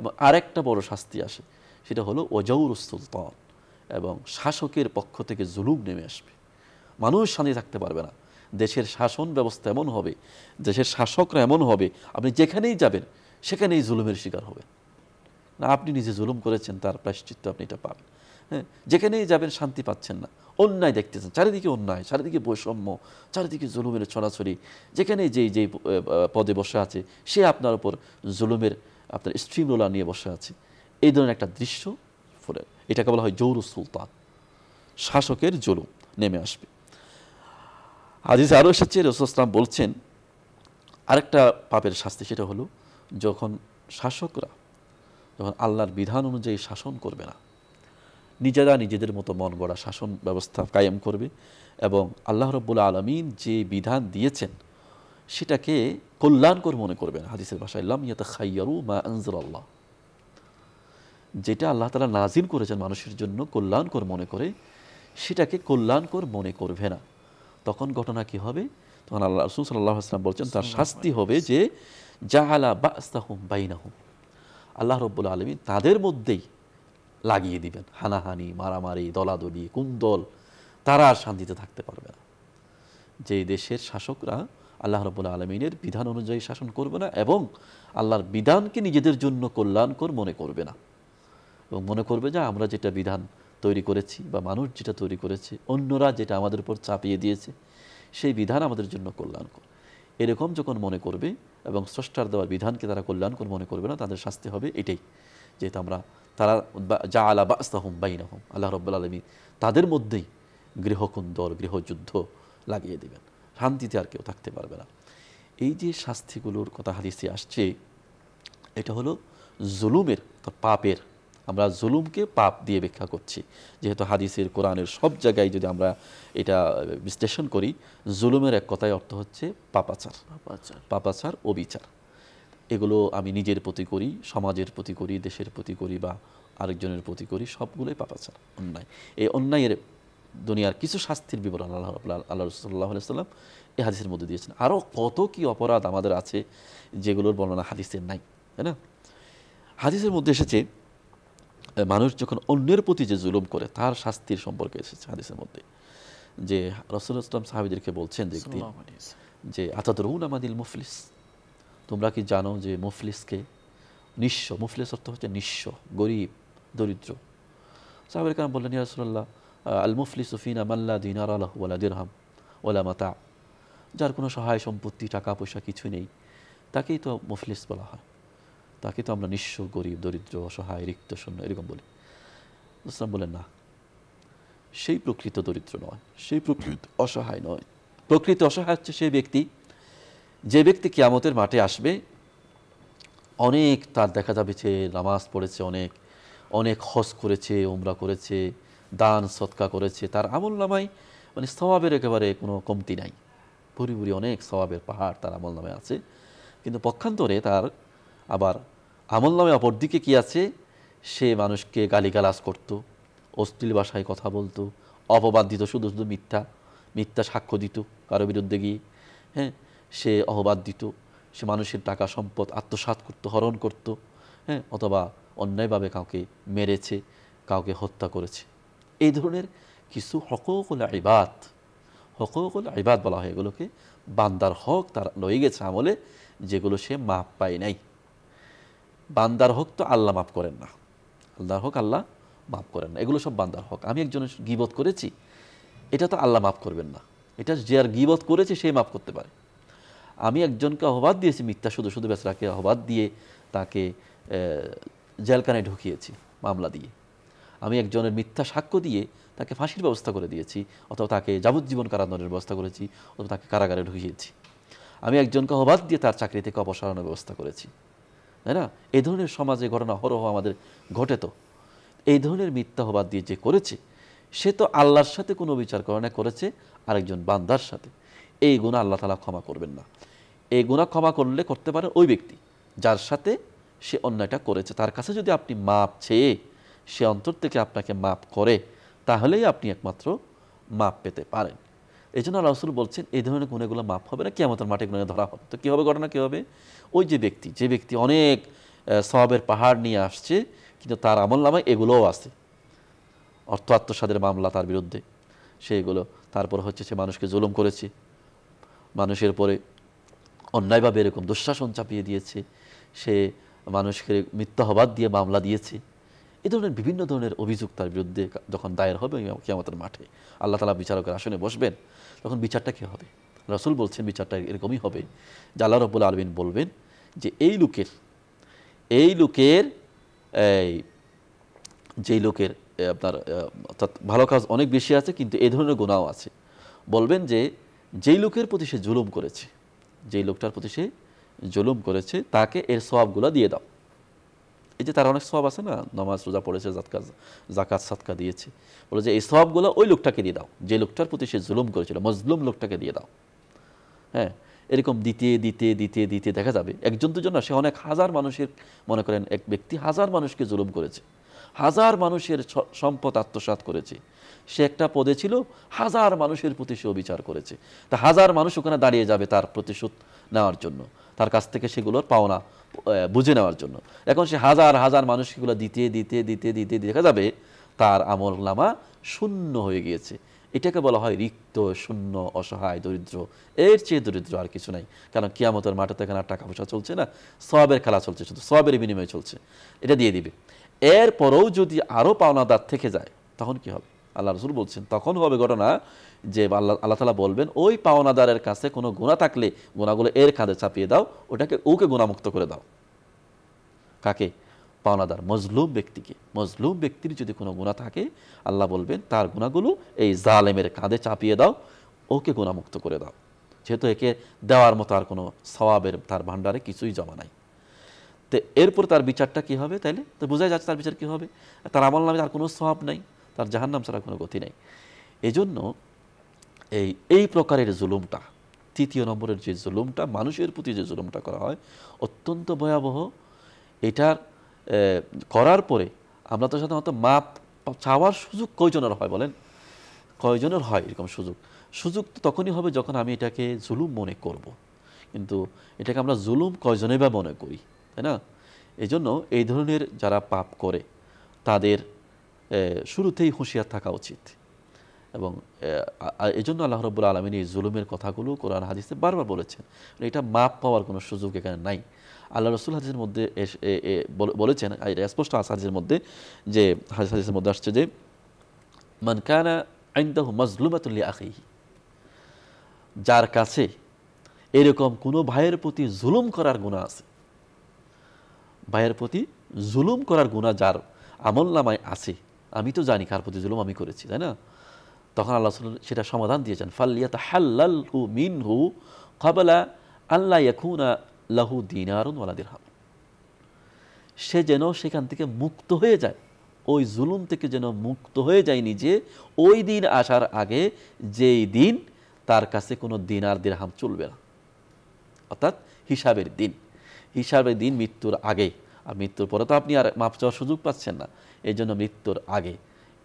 [SPEAKER 2] এবং আরেকটা বড় শাস্তি আসে সেটা হলো ওজাউর সুলতান এবং শাসকের পক্ষ থেকে জুলুম নেমে আসবে মানুষ শান্তি থাকতে পারবে না দেশের শাসন ব্যবস্থা এমন হবে দেশের শাসকরা এমন হবে আপনি যেখানেই যাবেন সেখানেই জুলুমের শিকার হবেন না আপনি নিজে জুলুম করেছেন তার প্রায়শ্চিত্ত আপনি এটা পাবেন হ্যাঁ যেখানেই যাবেন শান্তি পাচ্ছেন না অন্যায় দেখতেছেন চারিদিকে অন্যায় চারিদিকে বৈষম্য চারিদিকে জুলুমের ছড়াছড়ি যেখানে যেই যেই পদে বসে আছে সে আপনার উপর জুলুমের আপনার স্ট্রিম রোলার নিয়ে বসে আছি এই ধরনের একটা দৃশ্য ফোরে এটাকে বলা হয় জৌর সুলতান শাসকের জুলুম নেমে আসবে আজিজ আরও এসেছে রসুলাম বলছেন আরেকটা পাপের শাস্তি সেটা হলো যখন শাসকরা যখন আল্লাহর বিধান অনুযায়ী শাসন করবে না নিজেরা নিজেদের মতো মন গড়া শাসন ব্যবস্থা কায়েম করবে এবং আল্লাহ রব্বুল আলমিন যে বিধান দিয়েছেন সেটাকে কল্যাণকর মনে করবেন হাদিসের ভাষায় খাইয়ারু মা আল্লাহ যেটা আল্লাহ তালা নাজিম করেছেন মানুষের জন্য কল্যাণকর মনে করে সেটাকে কল্যাণকর মনে করবে না তখন ঘটনা কি হবে তখন আল্লাহ রসুল সাল্লাহ বলছেন তার শাস্তি হবে যে জাহালা বা বাইনাহুম আল্লাহ রব্বুল আলমী তাদের মধ্যেই লাগিয়ে দিবেন হানাহানি মারামারি দলাদলি কুন্দল তারা আর শান্তিতে থাকতে পারবে না যে দেশের শাসকরা আল্লাহ রবুল্লা আলমিনের বিধান অনুযায়ী শাসন করবে না এবং আল্লাহর বিধানকে নিজেদের জন্য কল্যাণকর মনে করবে না এবং মনে করবে যে আমরা যেটা বিধান তৈরি করেছি বা মানুষ যেটা তৈরি করেছে অন্যরা যেটা আমাদের উপর চাপিয়ে দিয়েছে সেই বিধান আমাদের জন্য কল্যাণকর এরকম যখন মনে করবে এবং স্রষ্টার দেওয়ার বিধানকে তারা কল্যাণকর মনে করবে না তাদের শাস্তি হবে এটাই যেহেতু আমরা তারা যা আলা বাস্তাহম হোম আল্লাহ রব্বুল আলমী তাদের মধ্যেই গৃহকুন্দর গৃহযুদ্ধ লাগিয়ে দেবেন শান্তিতে আর কেউ থাকতে পারবে না এই যে শাস্তিগুলোর কথা হাদিসে আসছে এটা হলো জুলুমের পাপের আমরা জুলুমকে পাপ দিয়ে ব্যাখ্যা করছি যেহেতু হাদিসের কোরআনের সব জায়গায় যদি আমরা এটা বিশ্লেষণ করি জুলুমের এক কথায় অর্থ হচ্ছে পাপাচার পাপাচার পাপাচার অবিচার এগুলো আমি নিজের প্রতি করি সমাজের প্রতি করি দেশের প্রতি করি বা আরেকজনের প্রতি করি সবগুলোই পাপাচার অন্যায় এই অন্যায়ের দুনিয়ার কিছু শাস্তির বিবরণ আল্লাহ আল্লাহ রসুল্লাহ সাল্লাম এই হাদিসের মধ্যে দিয়েছেন আরও কত কি অপরাধ আমাদের আছে যেগুলোর বর্ণনা হাদিসের নাই তাই না হাদিসের মধ্যে এসেছে মানুষ যখন অন্যের প্রতি যে জুলুম করে তার শাস্তির সম্পর্কে এসেছে হাদিসের মধ্যে যে রসুল ইসলাম সাহাবিদেরকে বলছেন যে একদিন যে আতাদরুন আমাদিল মুফলিস তোমরা কি জানো যে মুফলিসকে নিঃস্ব মুফলিস অর্থ হচ্ছে নিঃস্ব গরিব দরিদ্র সাহাবের কারণ বললেন ইয়া রসুল্লাহ আলমুফলিস ফিনা মাল্লা দিনার আলাহ ওয়ালা দিরহাম ওলা মাতা যার কোনো সহায় সম্পত্তি টাকা পয়সা কিছু নেই তাকেই তো মুফলিস বলা হয় তাকে তো আমরা নিঃস্ব গরিব দরিদ্র অসহায় রিক্ত শূন্য এরকম বলি ইসলাম বলেন না সেই প্রকৃত দরিদ্র নয় সেই প্রকৃত অসহায় নয় প্রকৃত অসহায় হচ্ছে সেই ব্যক্তি যে ব্যক্তি কিয়ামতের মাঠে আসবে অনেক তার দেখা যাবে যে নামাজ পড়েছে অনেক অনেক হজ করেছে ওমরা করেছে দান সৎকা করেছে তার আমল নামাই মানে স্বভাবের একেবারে কোনো কমতি নাই ভুরি ভুরি অনেক স্বভাবের পাহাড় তার আমল নামে আছে কিন্তু পক্ষান্তরে তার আবার আমল নামে অপরদিকে কি আছে সে মানুষকে গালিগালাজ করত অশ্লীল ভাষায় কথা বলতো অপবাদ দিত শুধু শুধু মিথ্যা মিথ্যা সাক্ষ্য দিত কারো বিরুদ্ধে গিয়ে হ্যাঁ সে অপবাদ দিত সে মানুষের টাকা সম্পদ আত্মসাত করত হরণ করত হ্যাঁ অথবা অন্যায়ভাবে কাউকে মেরেছে কাউকে হত্যা করেছে এই ধরনের কিছু হকুকুল ইবাদ হকুকুল ইবাদ বলা হয় এগুলোকে বান্দার হক তার রয়ে গেছে আমলে যেগুলো সে মাপ পায় নাই বান্দার হক তো আল্লাহ মাফ করেন না আল্লাহর হক আল্লাহ মাফ করেন না এগুলো সব বান্দার হক আমি একজনের গিবত করেছি এটা তো আল্লাহ মাফ করবেন না এটা যে আর গিবত করেছে সে মাফ করতে পারে আমি একজনকে আহ্বাদ দিয়েছি মিথ্যা শুধু শুধু বেচরাকে আহ্বাদ দিয়ে তাকে জেলখানায় ঢুকিয়েছি মামলা দিয়ে আমি একজনের মিথ্যা সাক্ষ্য দিয়ে তাকে ফাঁসির ব্যবস্থা করে দিয়েছি অথবা তাকে যাবজ্জীবন কারাদণ্ডের ব্যবস্থা করেছি অথবা তাকে কারাগারে ঢুকিয়েছি আমি একজনকে অবাদ দিয়ে তার চাকরি থেকে অপসারণের ব্যবস্থা করেছি তাই না এই ধরনের সমাজে ঘটনা হরহ আমাদের ঘটে তো এই ধরনের মিথ্যা হবাদ দিয়ে যে করেছে সে তো আল্লাহর সাথে কোনো বিচার করণা করেছে আরেকজন বান্দার সাথে এই গুণা আল্লাহ তালা ক্ষমা করবেন না এই গুণা ক্ষমা করলে করতে পারে ওই ব্যক্তি যার সাথে সে অন্যায়টা করেছে তার কাছে যদি আপনি মাপ চেয়ে সে অন্তর থেকে আপনাকে মাপ করে তাহলেই আপনি একমাত্র মাপ পেতে পারেন এই জন্য রসুল বলছেন এই ধরনের গুণেগুলো মাপ হবে না আমাদের মাঠে গুণে ধরা হবে তো কী হবে ঘটনা কী হবে ওই যে ব্যক্তি যে ব্যক্তি অনেক সবের পাহাড় নিয়ে আসছে কিন্তু তার আমল নামায় এগুলোও আছে অর্থ আত্মসাদের মামলা তার বিরুদ্ধে সেইগুলো তারপর হচ্ছে সে মানুষকে জুলুম করেছে মানুষের পরে অন্যায়ভাবে এরকম দুঃশাসন চাপিয়ে দিয়েছে সে মানুষকে মিথ্যাহবাদ দিয়ে মামলা দিয়েছে এ ধরনের বিভিন্ন ধরনের অভিযোগ তার বিরুদ্ধে যখন দায়ের হবে কেমতের মাঠে আল্লাহ তালা বিচারকের আসনে বসবেন তখন বিচারটা কী হবে রসুল বলছেন বিচারটা এরকমই হবে যে আল্লাহ রব্বুল আলমিন বলবেন যে এই লোকের এই লোকের এই যেই লোকের আপনার অর্থাৎ ভালো কাজ অনেক বেশি আছে কিন্তু এই ধরনের গোনাও আছে বলবেন যে যেই লোকের প্রতি সে জুলুম করেছে যেই লোকটার প্রতি সে জুলুম করেছে তাকে এর সবগুলো দিয়ে দাও এই যে তার অনেক সব আছে না নমাজ রোজা পড়েছে জাতকা জাকাত সাতকা দিয়েছে বলে যে এই সবগুলো ওই লোকটাকে দিয়ে দাও যে লোকটার প্রতি সে জুলুম করেছিল মজলুম লোকটাকে দিয়ে দাও হ্যাঁ এরকম দিতে দিতে দিতে দিতে দেখা যাবে একজন দুজন না সে অনেক হাজার মানুষের মনে করেন এক ব্যক্তি হাজার মানুষকে জুলুম করেছে হাজার মানুষের সম্পদ আত্মসাত করেছে সে একটা পদে ছিল হাজার মানুষের প্রতি সে অবিচার করেছে তা হাজার মানুষ ওখানে দাঁড়িয়ে যাবে তার প্রতিশোধ নেওয়ার জন্য তার কাছ থেকে সেগুলোর পাওনা বুঝে নেওয়ার জন্য এখন সে হাজার হাজার মানুষকে দিতে দিতে দিতে দিতে দেখা যাবে তার আমল নামা শূন্য হয়ে গিয়েছে এটাকে বলা হয় রিক্ত শূন্য অসহায় দরিদ্র এর চেয়ে দরিদ্র আর কিছু নাই কারণ কিয়ামতের মাঠে তো এখানে টাকা পয়সা চলছে না সবের খেলা চলছে শুধু সবের বিনিময়ে চলছে এটা দিয়ে দিবে এরপরেও যদি আরও পাওনাদার থেকে যায় তখন কি হবে আল্লাহ রসুল বলছেন তখন হবে ঘটনা যে আল্লাহ আল্লাহ তালা বলবেন ওই পাওনাদারের কাছে কোনো গুণা থাকলে গুণাগুলো এর কাঁধে চাপিয়ে দাও ওটাকে ওকে গুণামুক্ত করে দাও কাকে পাওনাদার মজলুম ব্যক্তিকে মজলুম ব্যক্তির যদি কোনো গুণা থাকে আল্লাহ বলবেন তার গুণাগুলো এই জালেমের কাঁধে চাপিয়ে দাও ওকে গুণামুক্ত করে দাও যেহেতু একে দেওয়ার মতো আর কোনো স্বভাবের তার ভাণ্ডারে কিছুই জমা নাই তো এরপর তার বিচারটা কি হবে তাইলে তো বোঝাই যাচ্ছে তার বিচার কি হবে তার আমল নামে আর কোনো স্বভাব নাই তার জাহান্নাম ছাড়া কোনো গতি নেই এজন্য এই এই প্রকারের জুলুমটা তৃতীয় নম্বরের যে জুলুমটা মানুষের প্রতি যে জুলুমটা করা হয় অত্যন্ত ভয়াবহ এটার করার পরে আমরা তো সাধারণত মাপ চাওয়ার সুযোগ কয়জনের হয় বলেন কয়জনের হয় এরকম সুযোগ সুযোগ তো তখনই হবে যখন আমি এটাকে জুলুম মনে করব। কিন্তু এটাকে আমরা জুলুম কয়জনে বা মনে করি তাই না এই জন্য এই ধরনের যারা পাপ করে তাদের শুরুতেই হুঁশিয়ার থাকা উচিত এবং এই জন্য আল্লাহ রব্বুল আলমিন এই জুলুমের কথাগুলো কোরআন হাদিসে বারবার বলেছেন মানে এটা মাপ পাওয়ার কোনো সুযোগ এখানে নাই আল্লাহ রসুল হাদিসের মধ্যে বলেছেন স্পষ্ট আস মধ্যে যে হাদিস হাদিসের মধ্যে আসছে যে মানকানা আইনদাহ মজলুমাতুল্লি আখিহি যার কাছে এরকম কোনো ভাইয়ের প্রতি জুলুম করার গুণা আছে ভাইয়ের প্রতি জুলুম করার গুণা যার আমল নামায় আছে আমি তো জানি কার প্রতি জুলুম আমি করেছি তাই না তখন আল্লাহ সেটা সমাধান দিয়েছেন ফাল্লিয়া হাল্লাল হু মিন হু খাবালা আল্লাহ ইয়াকুনা লাহু দিন দিনারুন ওয়ালাদির হাম সে যেন সেখান থেকে মুক্ত হয়ে যায় ওই জুলুম থেকে যেন মুক্ত হয়ে যায় নিজে ওই দিন আসার আগে যেই দিন তার কাছে কোনো দিন আর দিরহাম চলবে না অর্থাৎ হিসাবের দিন হিসাবের দিন মৃত্যুর আগে আর মৃত্যুর পরে তো আপনি আর মাপ চাওয়ার সুযোগ পাচ্ছেন না এই জন্য মৃত্যুর আগে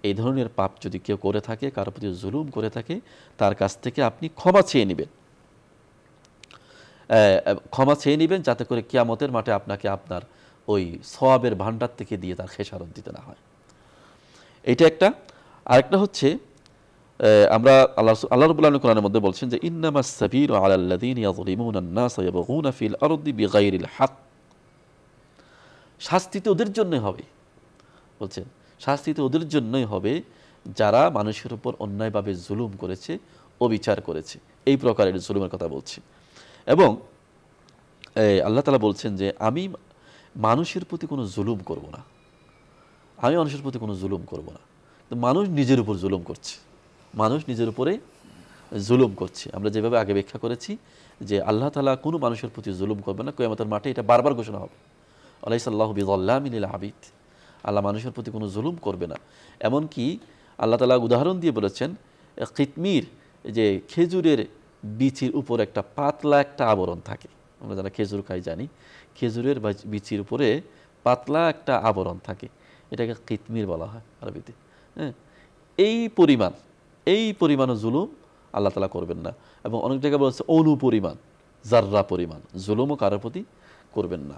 [SPEAKER 2] এই ধরনের পাপ যদি কেউ করে থাকে কারো প্রতি জুলুম করে থাকে তার কাছ থেকে আপনি ক্ষমা চেয়ে নেবেন ক্ষমা চেয়ে নেবেন যাতে করে কিয়ামতের মাঠে আপনাকে আপনার ওই সবাবের ভাণ্ডার থেকে দিয়ে তার খেসারত দিতে না হয় এটা একটা আরেকটা হচ্ছে আমরা আল্লাহ আল্লাহ রবুল্লাহ কোরআনের মধ্যে বলছেন যে ইন্নামা সাবির আলাল্লাদিন ইযাজলিমুন শাস্তি তো ওদের জন্য হবে বলছেন শাস্তি তো ওদের জন্যই হবে যারা মানুষের উপর অন্যায়ভাবে জুলুম করেছে অবিচার করেছে এই প্রকারের জুলুমের কথা বলছে এবং আল্লাহ তালা বলছেন যে আমি মানুষের প্রতি কোনো জুলুম করব না আমি মানুষের প্রতি কোনো জুলুম করব না তো মানুষ নিজের উপর জুলুম করছে মানুষ নিজের উপরে জুলুম করছে আমরা যেভাবে আগে ব্যাখ্যা করেছি যে আল্লাহ তালা কোনো মানুষের প্রতি জুলুম করবে না কোয়ামতের মাঠে এটা বারবার ঘোষণা হবে আলাইসাল্লাহ বিজাল্লাহ মিনিল হাবিদ আল্লাহ মানুষের প্রতি কোনো জুলুম করবে না এমনকি আল্লাহ তালা উদাহরণ দিয়ে বলেছেন কিতমির যে খেজুরের বিচির উপর একটা পাতলা একটা আবরণ থাকে আমরা যারা খেজুর খাই জানি খেজুরের বিচির উপরে পাতলা একটা আবরণ থাকে এটাকে কিতমির বলা হয় আরবিতে হ্যাঁ এই পরিমাণ এই পরিমাণ জুলুম আল্লাহ তালা করবেন না এবং অনেক জায়গায় বলেছে অনুপরিমাণ জাররা পরিমাণ জুলুমও কারোর প্রতি করবেন না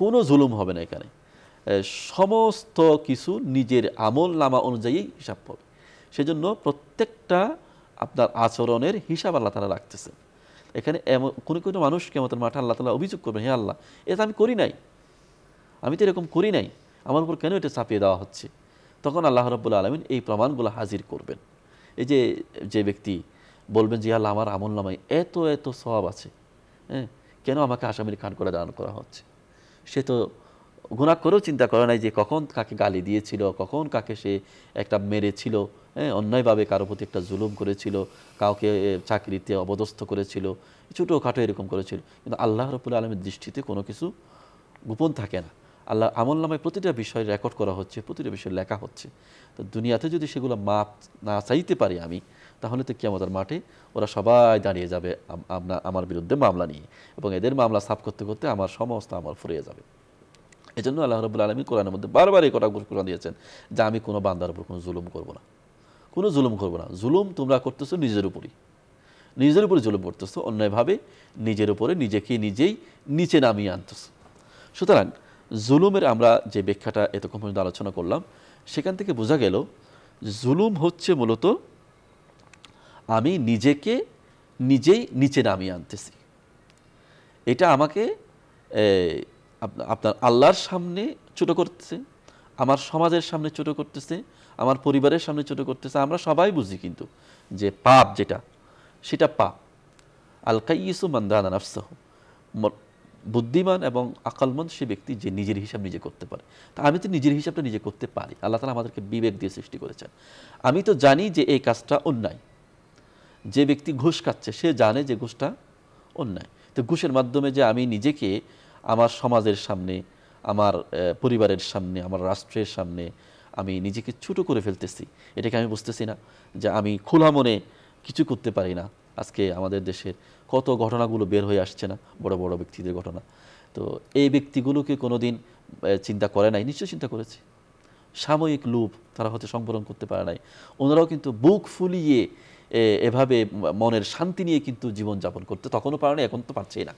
[SPEAKER 2] কোনো জুলুম হবে না এখানে সমস্ত কিছু নিজের আমল নামা অনুযায়ী হিসাব পাবে সেজন্য প্রত্যেকটা আপনার আচরণের হিসাব আল্লাহ তালা রাখতেছেন এখানে এমন কোনো কোনো মানুষকে আমাদের মাঠে আল্লাহ তালা অভিযোগ করবেন হ্যাঁ আল্লাহ এটা আমি করি নাই আমি তো এরকম করি নাই আমার উপর কেন এটা চাপিয়ে দেওয়া হচ্ছে তখন আল্লাহ রব্বুল্লা আলমিন এই প্রমাণগুলো হাজির করবেন এই যে যে ব্যক্তি বলবেন যে আল্লাহ আমার আমল নামায় এত এত সব আছে হ্যাঁ কেন আমাকে আসামির খান করে দাঁড়ানো করা হচ্ছে সে তো গুণা করেও চিন্তা করে নাই যে কখন কাকে গালি দিয়েছিল কখন কাকে সে একটা মেরেছিল হ্যাঁ অন্যায়ভাবে কারো প্রতি একটা জুলুম করেছিল কাউকে চাকরিতে অবদস্থ করেছিল ছোটোখাটো এরকম করেছিল কিন্তু আল্লাহ রপুল আলমের দৃষ্টিতে কোনো কিছু গোপন থাকে না আল্লাহ আমল নামে প্রতিটা বিষয় রেকর্ড করা হচ্ছে প্রতিটা বিষয় লেখা হচ্ছে তো দুনিয়াতে যদি সেগুলো মাপ না চাইতে পারি আমি তাহলে তো আমাদের মাঠে ওরা সবাই দাঁড়িয়ে যাবে আমার বিরুদ্ধে মামলা নিয়ে এবং এদের মামলা সাফ করতে করতে আমার সমস্ত আমার ফুরিয়ে যাবে এই জন্য আল্লাহ রবুল আলমী কোরআনের মধ্যে বারবার এই কটা কোরআন দিয়েছেন যে আমি কোনো বান্দার উপর কোনো জুলুম করবো না কোনো জুলুম করবো না জুলুম তোমরা করতেছো নিজের উপরই নিজের উপরে জুলুম করতেছো অন্যায়ভাবে নিজের উপরে নিজেকে নিজেই নিচে নামিয়ে আনতেছো সুতরাং জুলুমের আমরা যে ব্যাখ্যাটা এতক্ষণ পর্যন্ত আলোচনা করলাম সেখান থেকে বোঝা গেল জুলুম হচ্ছে মূলত আমি নিজেকে নিজেই নিচে নামিয়ে আনতেছি এটা আমাকে আপনার আল্লাহর সামনে ছোটো করতেছে আমার সমাজের সামনে ছোটো করতেছে আমার পরিবারের সামনে ছোটো করতেছে আমরা সবাই বুঝি কিন্তু যে পাপ যেটা সেটা পাপ আল কাইসু মান্দানা নাফসাহ বুদ্ধিমান এবং আকলমন সে ব্যক্তি যে নিজের হিসাব নিজে করতে পারে তা আমি তো নিজের হিসাবটা নিজে করতে পারি আল্লাহ তালা আমাদেরকে বিবেক দিয়ে সৃষ্টি করেছেন আমি তো জানি যে এই কাজটা অন্যায় যে ব্যক্তি ঘুষ খাচ্ছে সে জানে যে ঘুষটা অন্যায় তো ঘুষের মাধ্যমে যে আমি নিজেকে আমার সমাজের সামনে আমার পরিবারের সামনে আমার রাষ্ট্রের সামনে আমি নিজেকে ছোটো করে ফেলতেছি এটাকে আমি বুঝতেছি না যে আমি খোলা মনে কিছু করতে পারি না আজকে আমাদের দেশের কত ঘটনাগুলো বের হয়ে আসছে না বড় বড় ব্যক্তিদের ঘটনা তো এই ব্যক্তিগুলোকে কোনো দিন চিন্তা করে নাই নিশ্চয় চিন্তা করেছে সাময়িক লোভ তারা হতে সংবরণ করতে পারে নাই ওনারাও কিন্তু বুক ফুলিয়ে এভাবে মনের শান্তি নিয়ে কিন্তু জীবনযাপন করতে তখনও পারে না এখন তো পারছেই না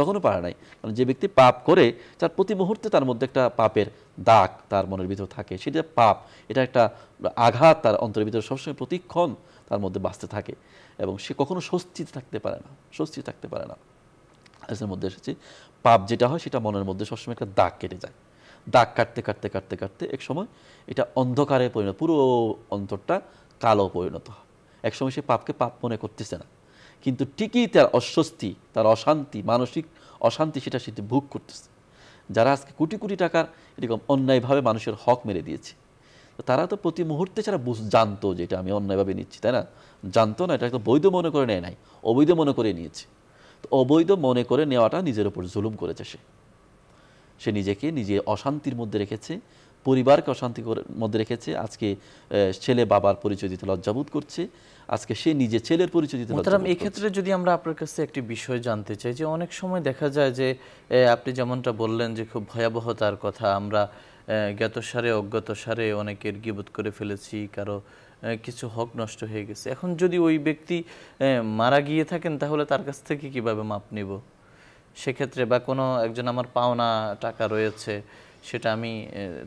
[SPEAKER 2] তখনও পারে নাই কারণ যে ব্যক্তি পাপ করে তার প্রতি মুহূর্তে তার মধ্যে একটা পাপের দাগ তার মনের ভিতর থাকে সেটা পাপ এটা একটা আঘাত তার অন্তরের ভিতরে সবসময় প্রতিক্ষণ তার মধ্যে বাঁচতে থাকে এবং সে কখনো স্বস্তিতে থাকতে পারে না স্বস্তি থাকতে পারে না হাদিসের মধ্যে এসেছি পাপ যেটা হয় সেটা মনের মধ্যে সবসময় একটা দাগ কেটে যায় দাগ কাটতে কাটতে কাটতে কাটতে এক সময় এটা অন্ধকারে পরিণত পুরো অন্তরটা কালো পরিণত হয় একসময় সে পাপকে পাপ মনে করতেছে না কিন্তু ঠিকই তার অস্বস্তি তার অশান্তি মানসিক অশান্তি সেটা সেটি ভোগ করতেছে যারা আজকে কোটি কোটি টাকার এরকম অন্যায়ভাবে মানুষের হক মেরে দিয়েছে তারা তো প্রতি মুহূর্তে ছাড়া বুঝ জানতো যে এটা আমি অন্যায়ভাবে নিচ্ছি তাই না জানতো না এটা তো বৈধ মনে করে নেয় নাই অবৈধ মনে করে নিয়েছে তো অবৈধ মনে করে নেওয়াটা নিজের ওপর জুলুম করেছে সে সে নিজেকে নিজে অশান্তির মধ্যে রেখেছে পরিবারকে অশান্তি মধ্যে রেখেছে আজকে ছেলে বাবার পরিচয় দিতে লজ্জাবোধ করছে আজকে সে নিজে ছেলের পরিচয় দিতে লজ্জা এই
[SPEAKER 1] যদি আমরা আপনার কাছে একটি বিষয় জানতে চাই যে অনেক সময় দেখা যায় যে আপনি যেমনটা বললেন যে খুব ভয়াবহতার কথা আমরা জ্ঞাতসারে অজ্ঞাতসারে অনেকের গিবোধ করে ফেলেছি কারো কিছু হক নষ্ট হয়ে গেছে এখন যদি ওই ব্যক্তি মারা গিয়ে থাকেন তাহলে তার কাছ থেকে কিভাবে মাপ নিব সেক্ষেত্রে বা কোনো একজন আমার পাওনা টাকা রয়েছে সেটা আমি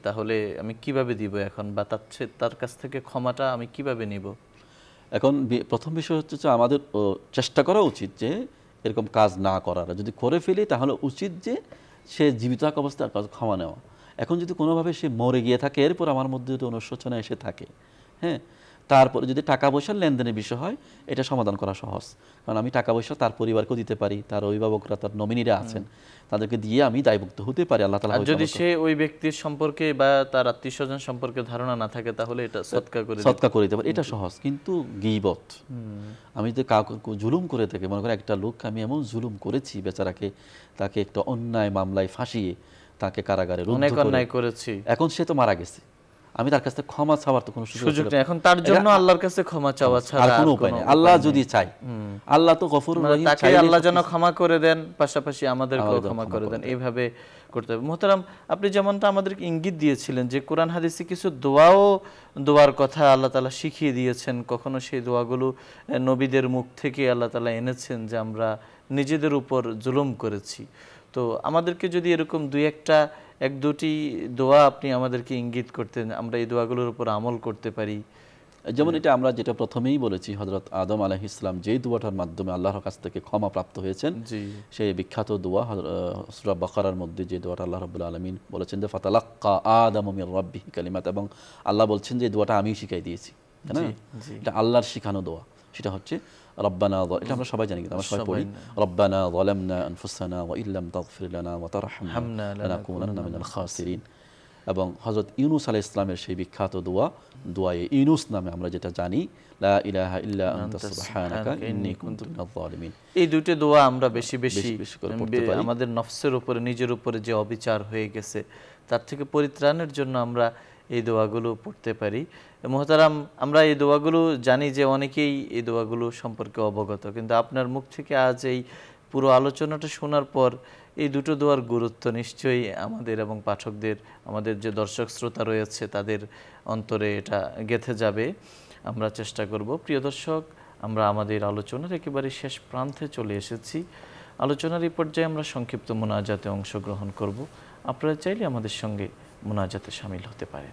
[SPEAKER 1] তাহলে আমি কিভাবে দিব এখন বা তার তার কাছ থেকে ক্ষমাটা আমি কিভাবে নিব
[SPEAKER 2] এখন প্রথম বিষয় হচ্ছে যে আমাদের চেষ্টা করা উচিত যে এরকম কাজ না করার যদি করে ফেলি তাহলে উচিত যে সে জীবিত এক কাজ ক্ষমা নেওয়া এখন যদি কোনোভাবে সে মরে গিয়ে থাকে এরপর আমার মধ্যে যদি অনুশোচনা এসে থাকে হ্যাঁ তারপরে যদি টাকা পয়সার লেনদেনের বিষয় হয় এটা সমাধান করা সহজ কারণ আমি টাকা পয়সা তার পরিবারকেও দিতে পারি তার অভিভাবকরা তার নমিনিরা আছেন তাদেরকে দিয়ে আমি দায়ভুক্ত হতে পারি আল্লাহ তালা যদি সে
[SPEAKER 1] ওই ব্যক্তির সম্পর্কে বা তার আত্মীয় স্বজন সম্পর্কে ধারণা না থাকে তাহলে এটা সৎকা করে সৎকা
[SPEAKER 2] করে দিতে পারি এটা সহজ কিন্তু গিবত আমি যদি কাউকে জুলুম করে থাকি মনে করি একটা লোক আমি এমন জুলুম করেছি বেচারাকে তাকে একটা অন্যায় মামলায় ফাঁসিয়ে তাকে কারাগারে অনেক অন্যায় করেছি এখন সে তো মারা গেছে আমি তার কাছে ক্ষমা চাওয়ার তো কোনো সুযোগ নেই এখন তার জন্য আল্লাহর
[SPEAKER 1] কাছে ক্ষমা চাওয়া ছাড়া আর কোনো উপায় নেই আল্লাহ যদি চাই আল্লাহ
[SPEAKER 2] তো গফুর মানে রহিম তাকে আল্লাহ যেন ক্ষমা
[SPEAKER 1] করে দেন পাশাপাশি আমাদেরকেও ক্ষমা করে দেন এইভাবে করতে হবে মোহতারাম আপনি যেমনটা আমাদেরকে ইঙ্গিত দিয়েছিলেন যে কোরআন হাদিসে কিছু দোয়াও দোয়ার কথা আল্লাহ তালা শিখিয়ে দিয়েছেন কখনো সেই দোয়াগুলো নবীদের মুখ থেকে আল্লাহ তালা এনেছেন যে আমরা নিজেদের উপর জুলুম করেছি তো আমাদেরকে যদি এরকম দুই একটা এক দুটি
[SPEAKER 2] দোয়া আপনি আমাদেরকে ইঙ্গিত করতেন আমরা এই দোয়াগুলোর উপর আমল করতে পারি যেমন এটা আমরা যেটা প্রথমেই বলেছি হজরত আদম আলাহ ইসলাম যেই দোয়াটার মাধ্যমে আল্লাহর কাছ থেকে ক্ষমা প্রাপ্ত হয়েছেন সেই বিখ্যাত দোয়া হজরত বকরার মধ্যে যে দোয়াটা আল্লাহ রবুল্লা আলমিন বলেছেন যে ফাতালাক্কা আদম রব্বি কালিমাত এবং আল্লাহ বলছেন যে দোয়াটা আমি শিখাই দিয়েছি হ্যাঁ এটা আল্লাহর শিখানো দোয়া সেটা হচ্ছে রব্বানা এটা আমরা সবাই জানি কিন্তু আমরা সবাই পড়ি রব্বানা আনফুসানা ইল্লাম তারহামনা এবং হজরত ইউনুস ইসলামের সেই বিখ্যাত দোয়া দোয়ায়ে ইউনুস নামে আমরা যেটা জানি লা ইলাহা ইল্লা আনতা সুবহানাকা ইন্নী কুনতু মিনাল
[SPEAKER 1] এই দুটো দোয়া আমরা বেশি বেশি আমাদের নফসের উপরে নিজের উপরে যে অবিচার হয়ে গেছে তার থেকে পরিত্রাণের জন্য আমরা এই দোয়াগুলো পড়তে পারি মহতারাম আমরা এই দোয়াগুলো জানি যে অনেকেই এই দোয়াগুলো সম্পর্কে অবগত কিন্তু আপনার মুখ থেকে আজ এই পুরো আলোচনাটা শোনার পর এই দুটো দোয়ার গুরুত্ব নিশ্চয়ই আমাদের এবং পাঠকদের আমাদের যে দর্শক শ্রোতা রয়েছে তাদের অন্তরে এটা গেথে যাবে আমরা চেষ্টা করব প্রিয় দর্শক আমরা আমাদের আলোচনার একেবারে শেষ প্রান্তে চলে এসেছি আলোচনার এই পর্যায়ে আমরা সংক্ষিপ্ত মোনাজাতে অংশগ্রহণ করব আপনারা চাইলে আমাদের সঙ্গে مناجات شامل ہوتے پارے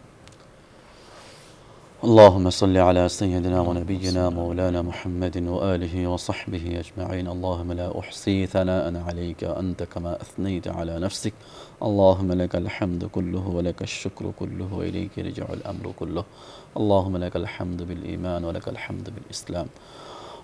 [SPEAKER 2] اللهم صل على سيدنا ونبينا مولانا محمد وآله وصحبه أجمعين اللهم لا أحصي ثناء عليك أنت كما أثنيت على نفسك اللهم لك الحمد كله ولك الشكر كله وإليك يرجع الأمر كله اللهم لك الحمد بالإيمان ولك الحمد بالإسلام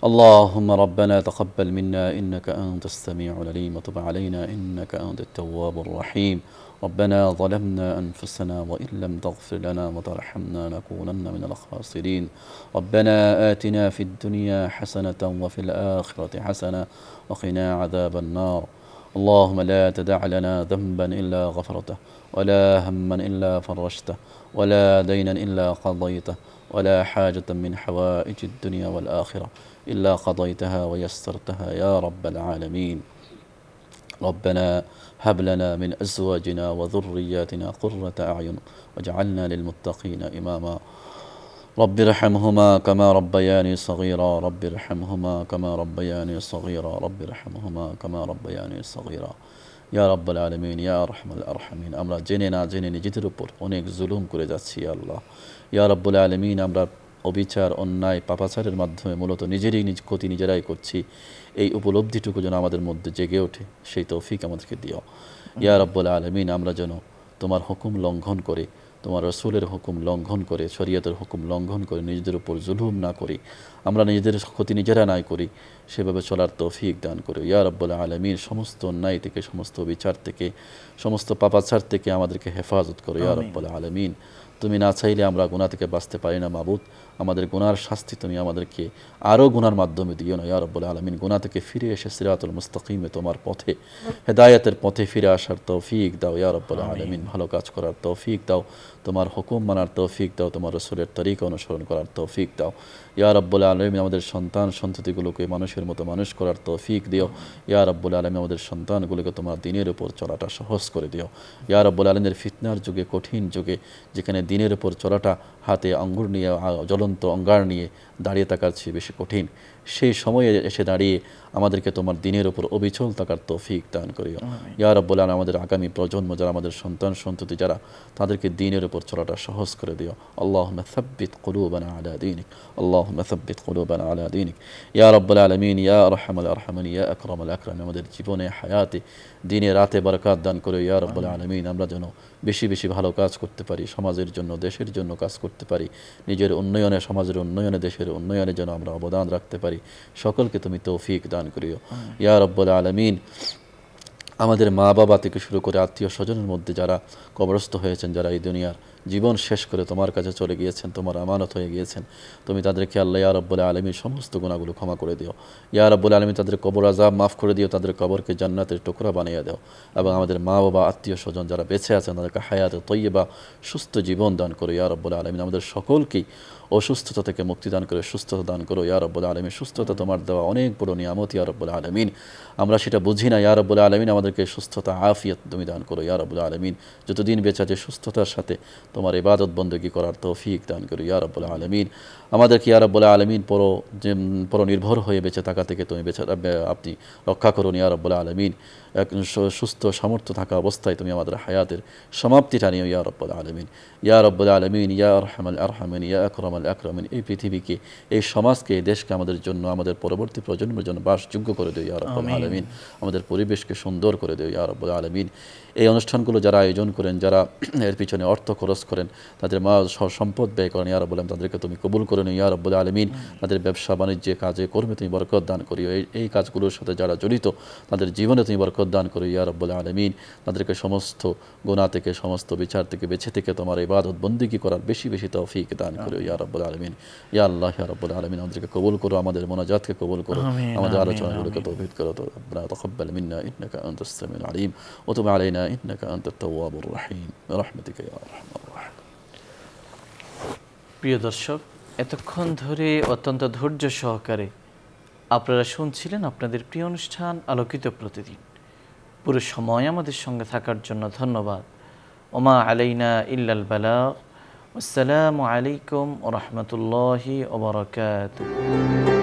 [SPEAKER 2] اللهم ربنا تقبل منا إنك أنت السميع العليم وتب علينا إنك أنت التواب الرحيم ربنا ظلمنا أنفسنا وإن لم تغفر لنا وترحمنا لنكونن من الخاسرين ربنا آتنا في الدنيا حسنة وفي الآخرة حسنة وقنا عذاب النار اللهم لا تدع لنا ذنبا إلا غفرته ولا هما إلا فرجته ولا دينا إلا قضيته ولا حاجة من حوائج الدنيا والآخرة إلا قضيتها ويسرتها يا رب العالمين ربنا هب لنا من أزواجنا وذرياتنا قرة أعين واجعلنا للمتقين إماما رب ارحمهما كما ربياني صغيرا رب ارحمهما كما ربياني صغيرا رب ارحمهما كما ربياني صغيرا يا رب العالمين يا রহমাল الارحمين امرا جنينا جنيني جتر নিজেদের উপর অনেক জুলুম করে যাচ্ছি আল্লাহ ইয়া রব্বুল আলমিন অবিচার অন্যায় পাপাচারের মাধ্যমে মূলত নিজেরই নিজ ক্ষতি নিজেরাই করছি এই উপলব্ধিটুকু যেন আমাদের মধ্যে জেগে ওঠে সেই তৌফিক আমাদেরকে দিও ইয়া রব্বুল আলমিন আমরা যেন তোমার হুকুম লঙ্ঘন করে তোমার রসুলের হুকুম লঙ্ঘন করে শরীয়তের হুকুম লঙ্ঘন করে নিজেদের উপর জুলুম না করি আমরা নিজেদের ক্ষতি নিজেরা নাই করি সেভাবে চলার তৌফিক দান করি ইয়া রব্বুল আলমিন সমস্ত অন্যায় থেকে সমস্ত বিচার থেকে সমস্ত পাপাচার থেকে আমাদেরকে হেফাজত করো ইয়া রব্বুল আলমিন তুমি না চাইলে আমরা গুণা থেকে বাঁচতে পারি না মাবুদ আমাদের গুনার শাস্তি তুমি আমাদেরকে আরও গুনার মাধ্যমে দিও না ইয়ারব্বুল আলমিন গুনা থেকে ফিরে এসে সিরাতুল মুস্তকিমে তোমার পথে হেদায়তের পথে ফিরে আসার তৌফিক দাও ইয়ারব্বুল আলমিন ভালো কাজ করার তৌফিক দাও তোমার হুকুম মানার তৌফিক দাও তোমার রসুলের তরিকা অনুসরণ করার তৌফিক দাও ইয়ারব্বুল রব্বুল আলমিন আমাদের সন্তান সন্ততিগুলোকে মানুষের মতো মানুষ করার তৌফিক দিও ইয়ারব্বুল আলমী আমাদের সন্তানগুলোকে তোমার দিনের উপর চলাটা সহজ করে দিও ইয়ারব্বুল আলমীর ফিতনার যুগে কঠিন যুগে যেখানে দিনের উপর চলাটা হাতে অঙ্গুর নিয়ে জ্বলন্ত অঙ্গার নিয়ে দাঁড়িয়ে তাকার চেয়ে বেশি কঠিন সেই সময়ে এসে দাঁড়িয়ে আমাদেরকে তোমার দিনের ওপর অবিচল থাকার তৌফিক দান করিও ইয়ার রব্বুল আলম আমাদের আগামী প্রজন্ম যারা আমাদের সন্তান সন্ততি যারা তাদেরকে দিনের ওপর চলাটা সহজ করে দিও আল্লাহ মেসাব্বিত কলুবানা আলা দিনিক আল্লাহ মেসাব্বিত কলুবানা আলা দিনিক ইয়ার বলে আলমিন ইয়া রহমাল রহমান ইয়া আকরম আল আকরাম আমাদের জীবনে হায়াতে দিনে রাতে বরকাত দান করে ইয়া রব্বুল আলমিন আমরা যেন বেশি বেশি ভালো কাজ করতে পারি সমাজের জন্য দেশের জন্য কাজ করতে পারি নিজের উন্নয়নে সমাজের উন্নয়নে দেশের দেশের উন্নয়নে যেন আমরা অবদান রাখতে পারি সকলকে তুমি তৌফিক দান করিও ইয়া রব্বুল আলমিন আমাদের মা বাবা থেকে শুরু করে আত্মীয় স্বজনের মধ্যে যারা কবরস্থ হয়েছেন যারা এই দুনিয়ার জীবন শেষ করে তোমার কাছে চলে গিয়েছেন তোমার আমানত হয়ে গিয়েছেন তুমি তাদেরকে আল্লাহ ইয়া রব্বুল আলমীর সমস্ত গুণাগুলো ক্ষমা করে দিও ইয়া রব্বুল আলমী তাদের কবর আজাব মাফ করে দিও তাদের কবরকে জান্নাতের টুকরা বানিয়ে দাও এবং আমাদের মা বাবা আত্মীয় স্বজন যারা বেঁচে আছেন তাদেরকে হায়াত তৈয়ে বা সুস্থ জীবন দান করো রব্বুল আলমিন আমাদের সকলকেই অসুস্থতা থেকে মুক্তি দান করে সুস্থতা দান করো রব্বুল আলমিন সুস্থতা তোমার দেওয়া অনেক বড় নিয়ামত রব্বুল আলমিন আমরা সেটা বুঝি না রব্বুল আলমিন আমাদেরকে সুস্থতা আফিয়ত তুমি দান করো রব্বুল আলমিন যতদিন বেঁচে সুস্থতার সাথে তোমার ইবাদত বন্দী করার তৌফিক দান করো রব্বুল আলমিন আমাদেরকে রব্বুল আলমিন পরো পরো নির্ভর হয়ে বেঁচে থাকা থেকে তুমি বেঁচে আপনি রক্ষা করুন রব্বুল আলমিন এক সুস্থ সামর্থ্য থাকা অবস্থায় তুমি আমাদের হায়াতের সমাপ্তিটা নিও রব্বুল আলমিন রব্বুল আলমিন ইয়া আর আরহামিন ইয়া আকরম আকরামাল আকরামিন এই পৃথিবীকে এই সমাজকে দেশকে আমাদের জন্য আমাদের পরবর্তী প্রজন্মের জন্য বাসযোগ্য করে দেয় ইয়ারব্বুল আলমিন আমাদের পরিবেশকে সুন্দর করে দেয় ইয়ারব্বুল আলমিন এই অনুষ্ঠানগুলো যারা আয়োজন করেন যারা এর পিছনে অর্থ খরচ করেন তাদের মা সম্পদ ব্যয় করেন ইয়ার বলেন তাদেরকে তুমি কবুল করে নিও ইয়ার বলে আলমিন তাদের ব্যবসা বাণিজ্যে কাজে কর্মে তুমি বরকত দান করিও এই এই কাজগুলোর সাথে যারা জড়িত তাদের জীবনে তুমি বরকত দান করো ইয়ার বলে আলমিন তাদেরকে সমস্ত গোনা থেকে সমস্ত বিচার থেকে বেছে থেকে তোমার বাদত বন্দিগি করার বেশি বেশি তৌফিক দান করো ইয়ার বলে আলমিন ইয়া আল্লাহ ইয়ার বলে আলমিন আমাদেরকে কবুল করো আমাদের মনাজাতকে কবুল করো আমাদের আলোচনাগুলোকে তৌফিক করো তো রব্বানা তাকাব্বাল মিন্না আলিম আলাইনা إنك أنت التواب الرحيم برحمتك يا أرحم الراحمين
[SPEAKER 1] প্রিয় দর্শক এতক্ষণ ধরে অত্যন্ত ধৈর্য সহকারে আপনারা শুনছিলেন আপনাদের প্রিয় অনুষ্ঠান আলোকিত প্রতিদিন পুরো সময় আমাদের সঙ্গে থাকার জন্য ধন্যবাদ ওমা আলাইনা ইল্লাল বালা আসসালামু আলাইকুম রহমতুল্লাহি ওবরাকাত